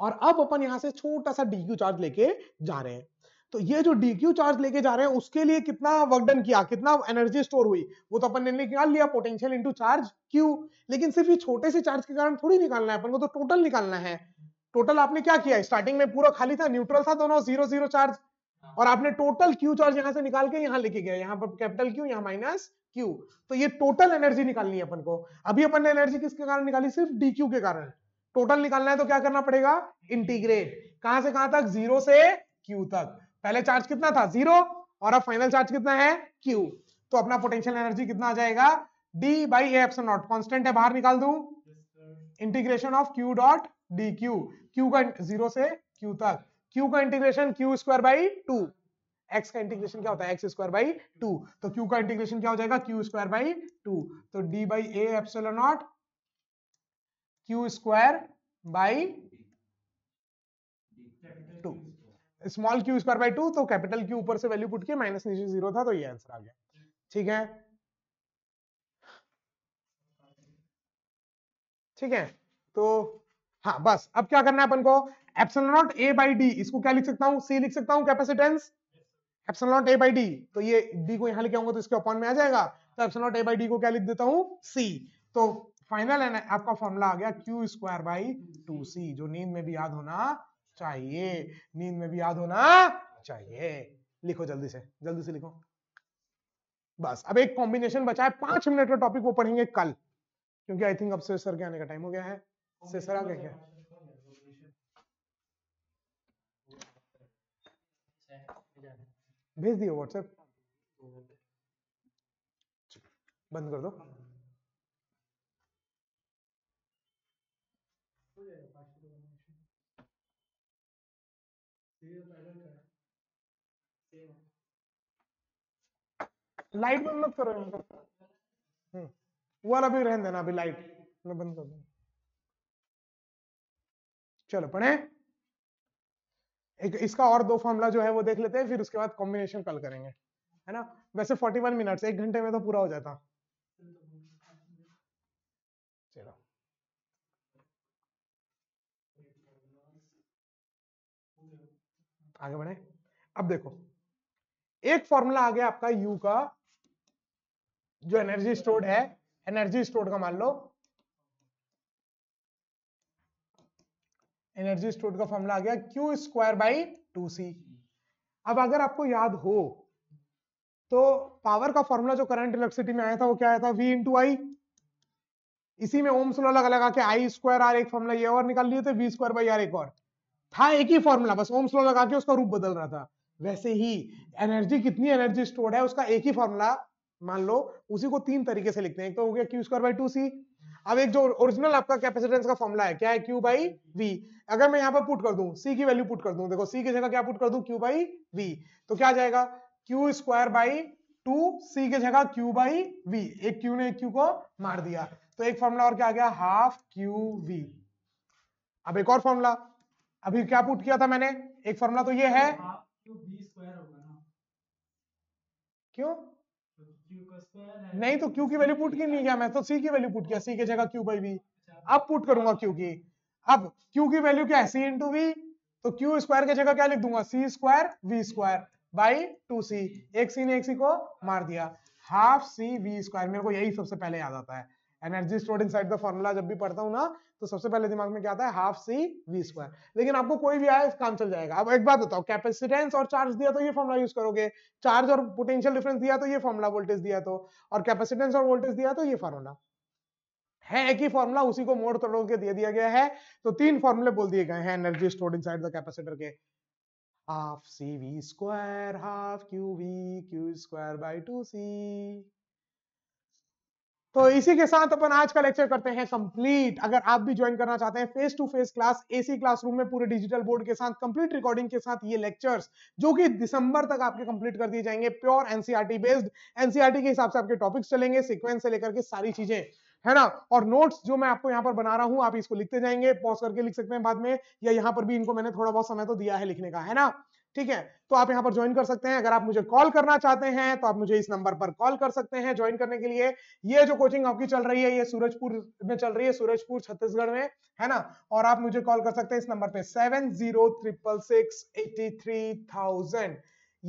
और अब अपन यहां से छोटा सा डी चार्ज लेके जा रहे हैं तो ये जो डी चार्ज लेके जा रहे हैं उसके लिए कितना वर्कडन किया कितना एनर्जी स्टोर हुई वो तो अपन ने निकाल लिया पोटेंशियल इंटू चार्ज क्यू लेकिन सिर्फ ये छोटे से चार्ज के कारण थोड़ी निकालना है अपन को तो टोटल निकालना है टोटल आपने क्या किया स्टार्टिंग में पूरा खाली था न्यूट्रल था दोनों जीरो जीरो चार्ज और आपने टोटल क्यू चार्ज यहां से निकाल के यहाँ लिखे गया यहाँ पर कैपिटल क्यू यहाँ माइनस क्यू तो ये टोटल एनर्जी निकालनी है अपन को अभी अपन ने एनर्जी किसके कारण निकाली सिर्फ डी क्यू के कारण टोटल निकालना है तो क्या करना पड़ेगा इंटीग्रेट कहां से कहां तक जीरो से क्यू तक पहले चार्ज कितना था जीरो और अब फाइनल चार्ज कितना है क्यू तो अपना पोटेंशियल एनर्जी कितना आ जाएगा D by F nought constant है बाहर निकाल दू integration of Q dot D Q Q का जीरो से क्यू तक क्यू का integration Q square by two X का इंटीग्रेशन क्या होता है एक्स स्क्वायर बाई टू तो क्यू का इंटीग्रेशन क्या हो जाएगा क्यू स्क्वायर बाई टू तो D by F nought Q square by two small Q square by two तो कैपिटल क्यू ऊपर से वैल्यू पुट किया माइनस नीचे जीरो था तो ये आंसर आ गया ठीक है ठीक है तो हाँ बस अब क्या करना है अपन को epsilon not A by D इसको क्या लिख सकता हूं सी लिख सकता हूं capacitance epsilon not A by D तो ये डी को यहां लिखे होंगे तो इसके अपॉन में आ जाएगा तो epsilon not A by D को क्या लिख देता हूँ सी तो फाइनल है आपका फॉर्मूला आ गया Q square by two C जो नींद में भी याद होना चाहिए नींद में भी याद होना चाहिए लिखो जल्दी से जल्दी से लिखो बस अब एक कॉम्बिनेशन बचा है पांच मिनट का टॉपिक वो पढ़ेंगे कल क्योंकि आई थिंक अब से सर के आने का टाइम हो गया है से सर आ गया क्या भेज दिए व्हाट्सएप बंद कर दो लाइट बंद मत करो वो हम्म, वाला भी रहने देना अभी लाइट मैं बंद कर दू चलो पढ़े एक इसका और दो फॉर्मूला जो है वो देख लेते हैं फिर उसके बाद कॉम्बिनेशन कल करेंगे है ना वैसे 41 मिनट्स एक घंटे में तो पूरा हो जाता चलो आगे बढ़े अब देखो एक फॉर्मूला आ गया आपका u का जो एनर्जी स्टोर्ड है एनर्जी स्टोर्ड का मान लो एनर्जी स्टोर्ड का फॉर्मूला आ गया Q square by two C अब अगर आपको याद हो तो पावर का फॉर्मूला जो करंट इलेक्ट्रिसिटी में आया था वो क्या आया था वी इंटू आई इसी में ओम सुनो लगा लगा के आई स्क्वायर आर एक फॉर्मूला ये और निकाल लिए थे वी स्क्वायर बाई आर एक और था एक ही फॉर्मूला बस ओम स्लो लगा के उसका रूप बदल रहा था वैसे ही एनर्जी कितनी एनर्जी स्टोर्ड है उसका एक ही फॉर्मूला मान लो उसी को तीन तरीके से लिखते हैं एक तो हो गया Q square by two C अब एक जो ओरिजिनल आपका कैपेसिटेंस का फॉर्मुला है क्या है क्यू बाई वी अगर मैं यहाँ पर पुट कर दूं सी की वैल्यू पुट कर दूं देखो सी की जगह क्या पुट कर दूं क्यू बाई वी तो क्या जाएगा Q square by two C की जगह क्यू बाई वी एक क्यू ने एक क्यू को मार दिया तो एक फॉर्मूला और क्या आ गया हाफ क्यू वी अब एक और फॉर्मूला अभी क्या पुट किया था मैंने एक फॉर्मूला तो ये है क्यों नहीं तो क्यू की वैल्यू पुट की नहीं किया मैं तो सी की वैल्यू पुट किया सी की जगह क्यू बाई वी अब पुट करूंगा क्यू की अब क्यू की वैल्यू क्या है सी इंटू वी तो क्यू स्क्वायर की जगह क्या लिख दूंगा C square V square by two C एक सी ने एक सी को मार दिया हाफ सी वी स्क्वायर मेरे को यही सबसे पहले याद आता है energy stored in the formula जब भी पढ़ता हूँ ना तो सबसे पहले दिमाग में क्या आता है हाफ सी वी स्क्वायर लेकिन आपको कोई भी आए काम चल जाएगा अब एक बात बताओ कैपेसिटेंस और चार्ज दिया तो ये फॉर्मूला यूज करोगे चार्ज और पोटेंशियल डिफरेंस दिया तो ये फॉर्मूला वोल्टेज दिया तो और कैपेसिटेंस और वोल्टेज दिया तो ये फॉर्मूला है एक ही फॉर्मूला उसी को मोड़ तोड़ के दे दिया गया है तो तीन फॉर्मूले बोल दिए गए हैं energy stored inside the capacitor के half C V square half Q V Q square by two C तो इसी के साथ अपन आज का लेक्चर करते हैं कंप्लीट अगर आप भी ज्वाइन करना चाहते हैं face to face class AC classroom में पूरे डिजिटल बोर्ड के साथ कंप्लीट रिकॉर्डिंग के साथ ये लेक्चर्स जो कि दिसंबर तक आपके कंप्लीट कर दिए जाएंगे प्योर एनसीआरटी बेस्ड एनसीआरटी के हिसाब से आपके टॉपिक्स चलेंगे सिक्वेंस से लेकर के सारी चीजें है ना और नोट्स जो मैं आपको यहाँ पर बना रहा हूँ आप इसको लिखते जाएंगे पॉज करके लिख सकते हैं बाद में या यहाँ पर भी इनको मैंने थोड़ा बहुत समय तो दिया है लिखने का है ना ठीक है तो आप यहां पर ज्वाइन कर सकते हैं अगर आप मुझे कॉल करना चाहते हैं तो आप मुझे इस नंबर पर कॉल कर सकते हैं ज्वाइन करने के लिए ये जो कोचिंग आपकी चल रही है ये सूरजपुर में चल रही है सूरजपुर छत्तीसगढ़ में है ना और आप मुझे कॉल कर सकते हैं इस नंबर पे seven zero triple six eighty three thousand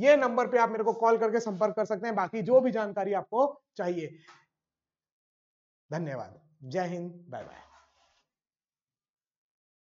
ये नंबर पे आप मेरे को कॉल करके संपर्क कर सकते हैं बाकी जो भी जानकारी आपको चाहिए धन्यवाद जय हिंद बाय बाय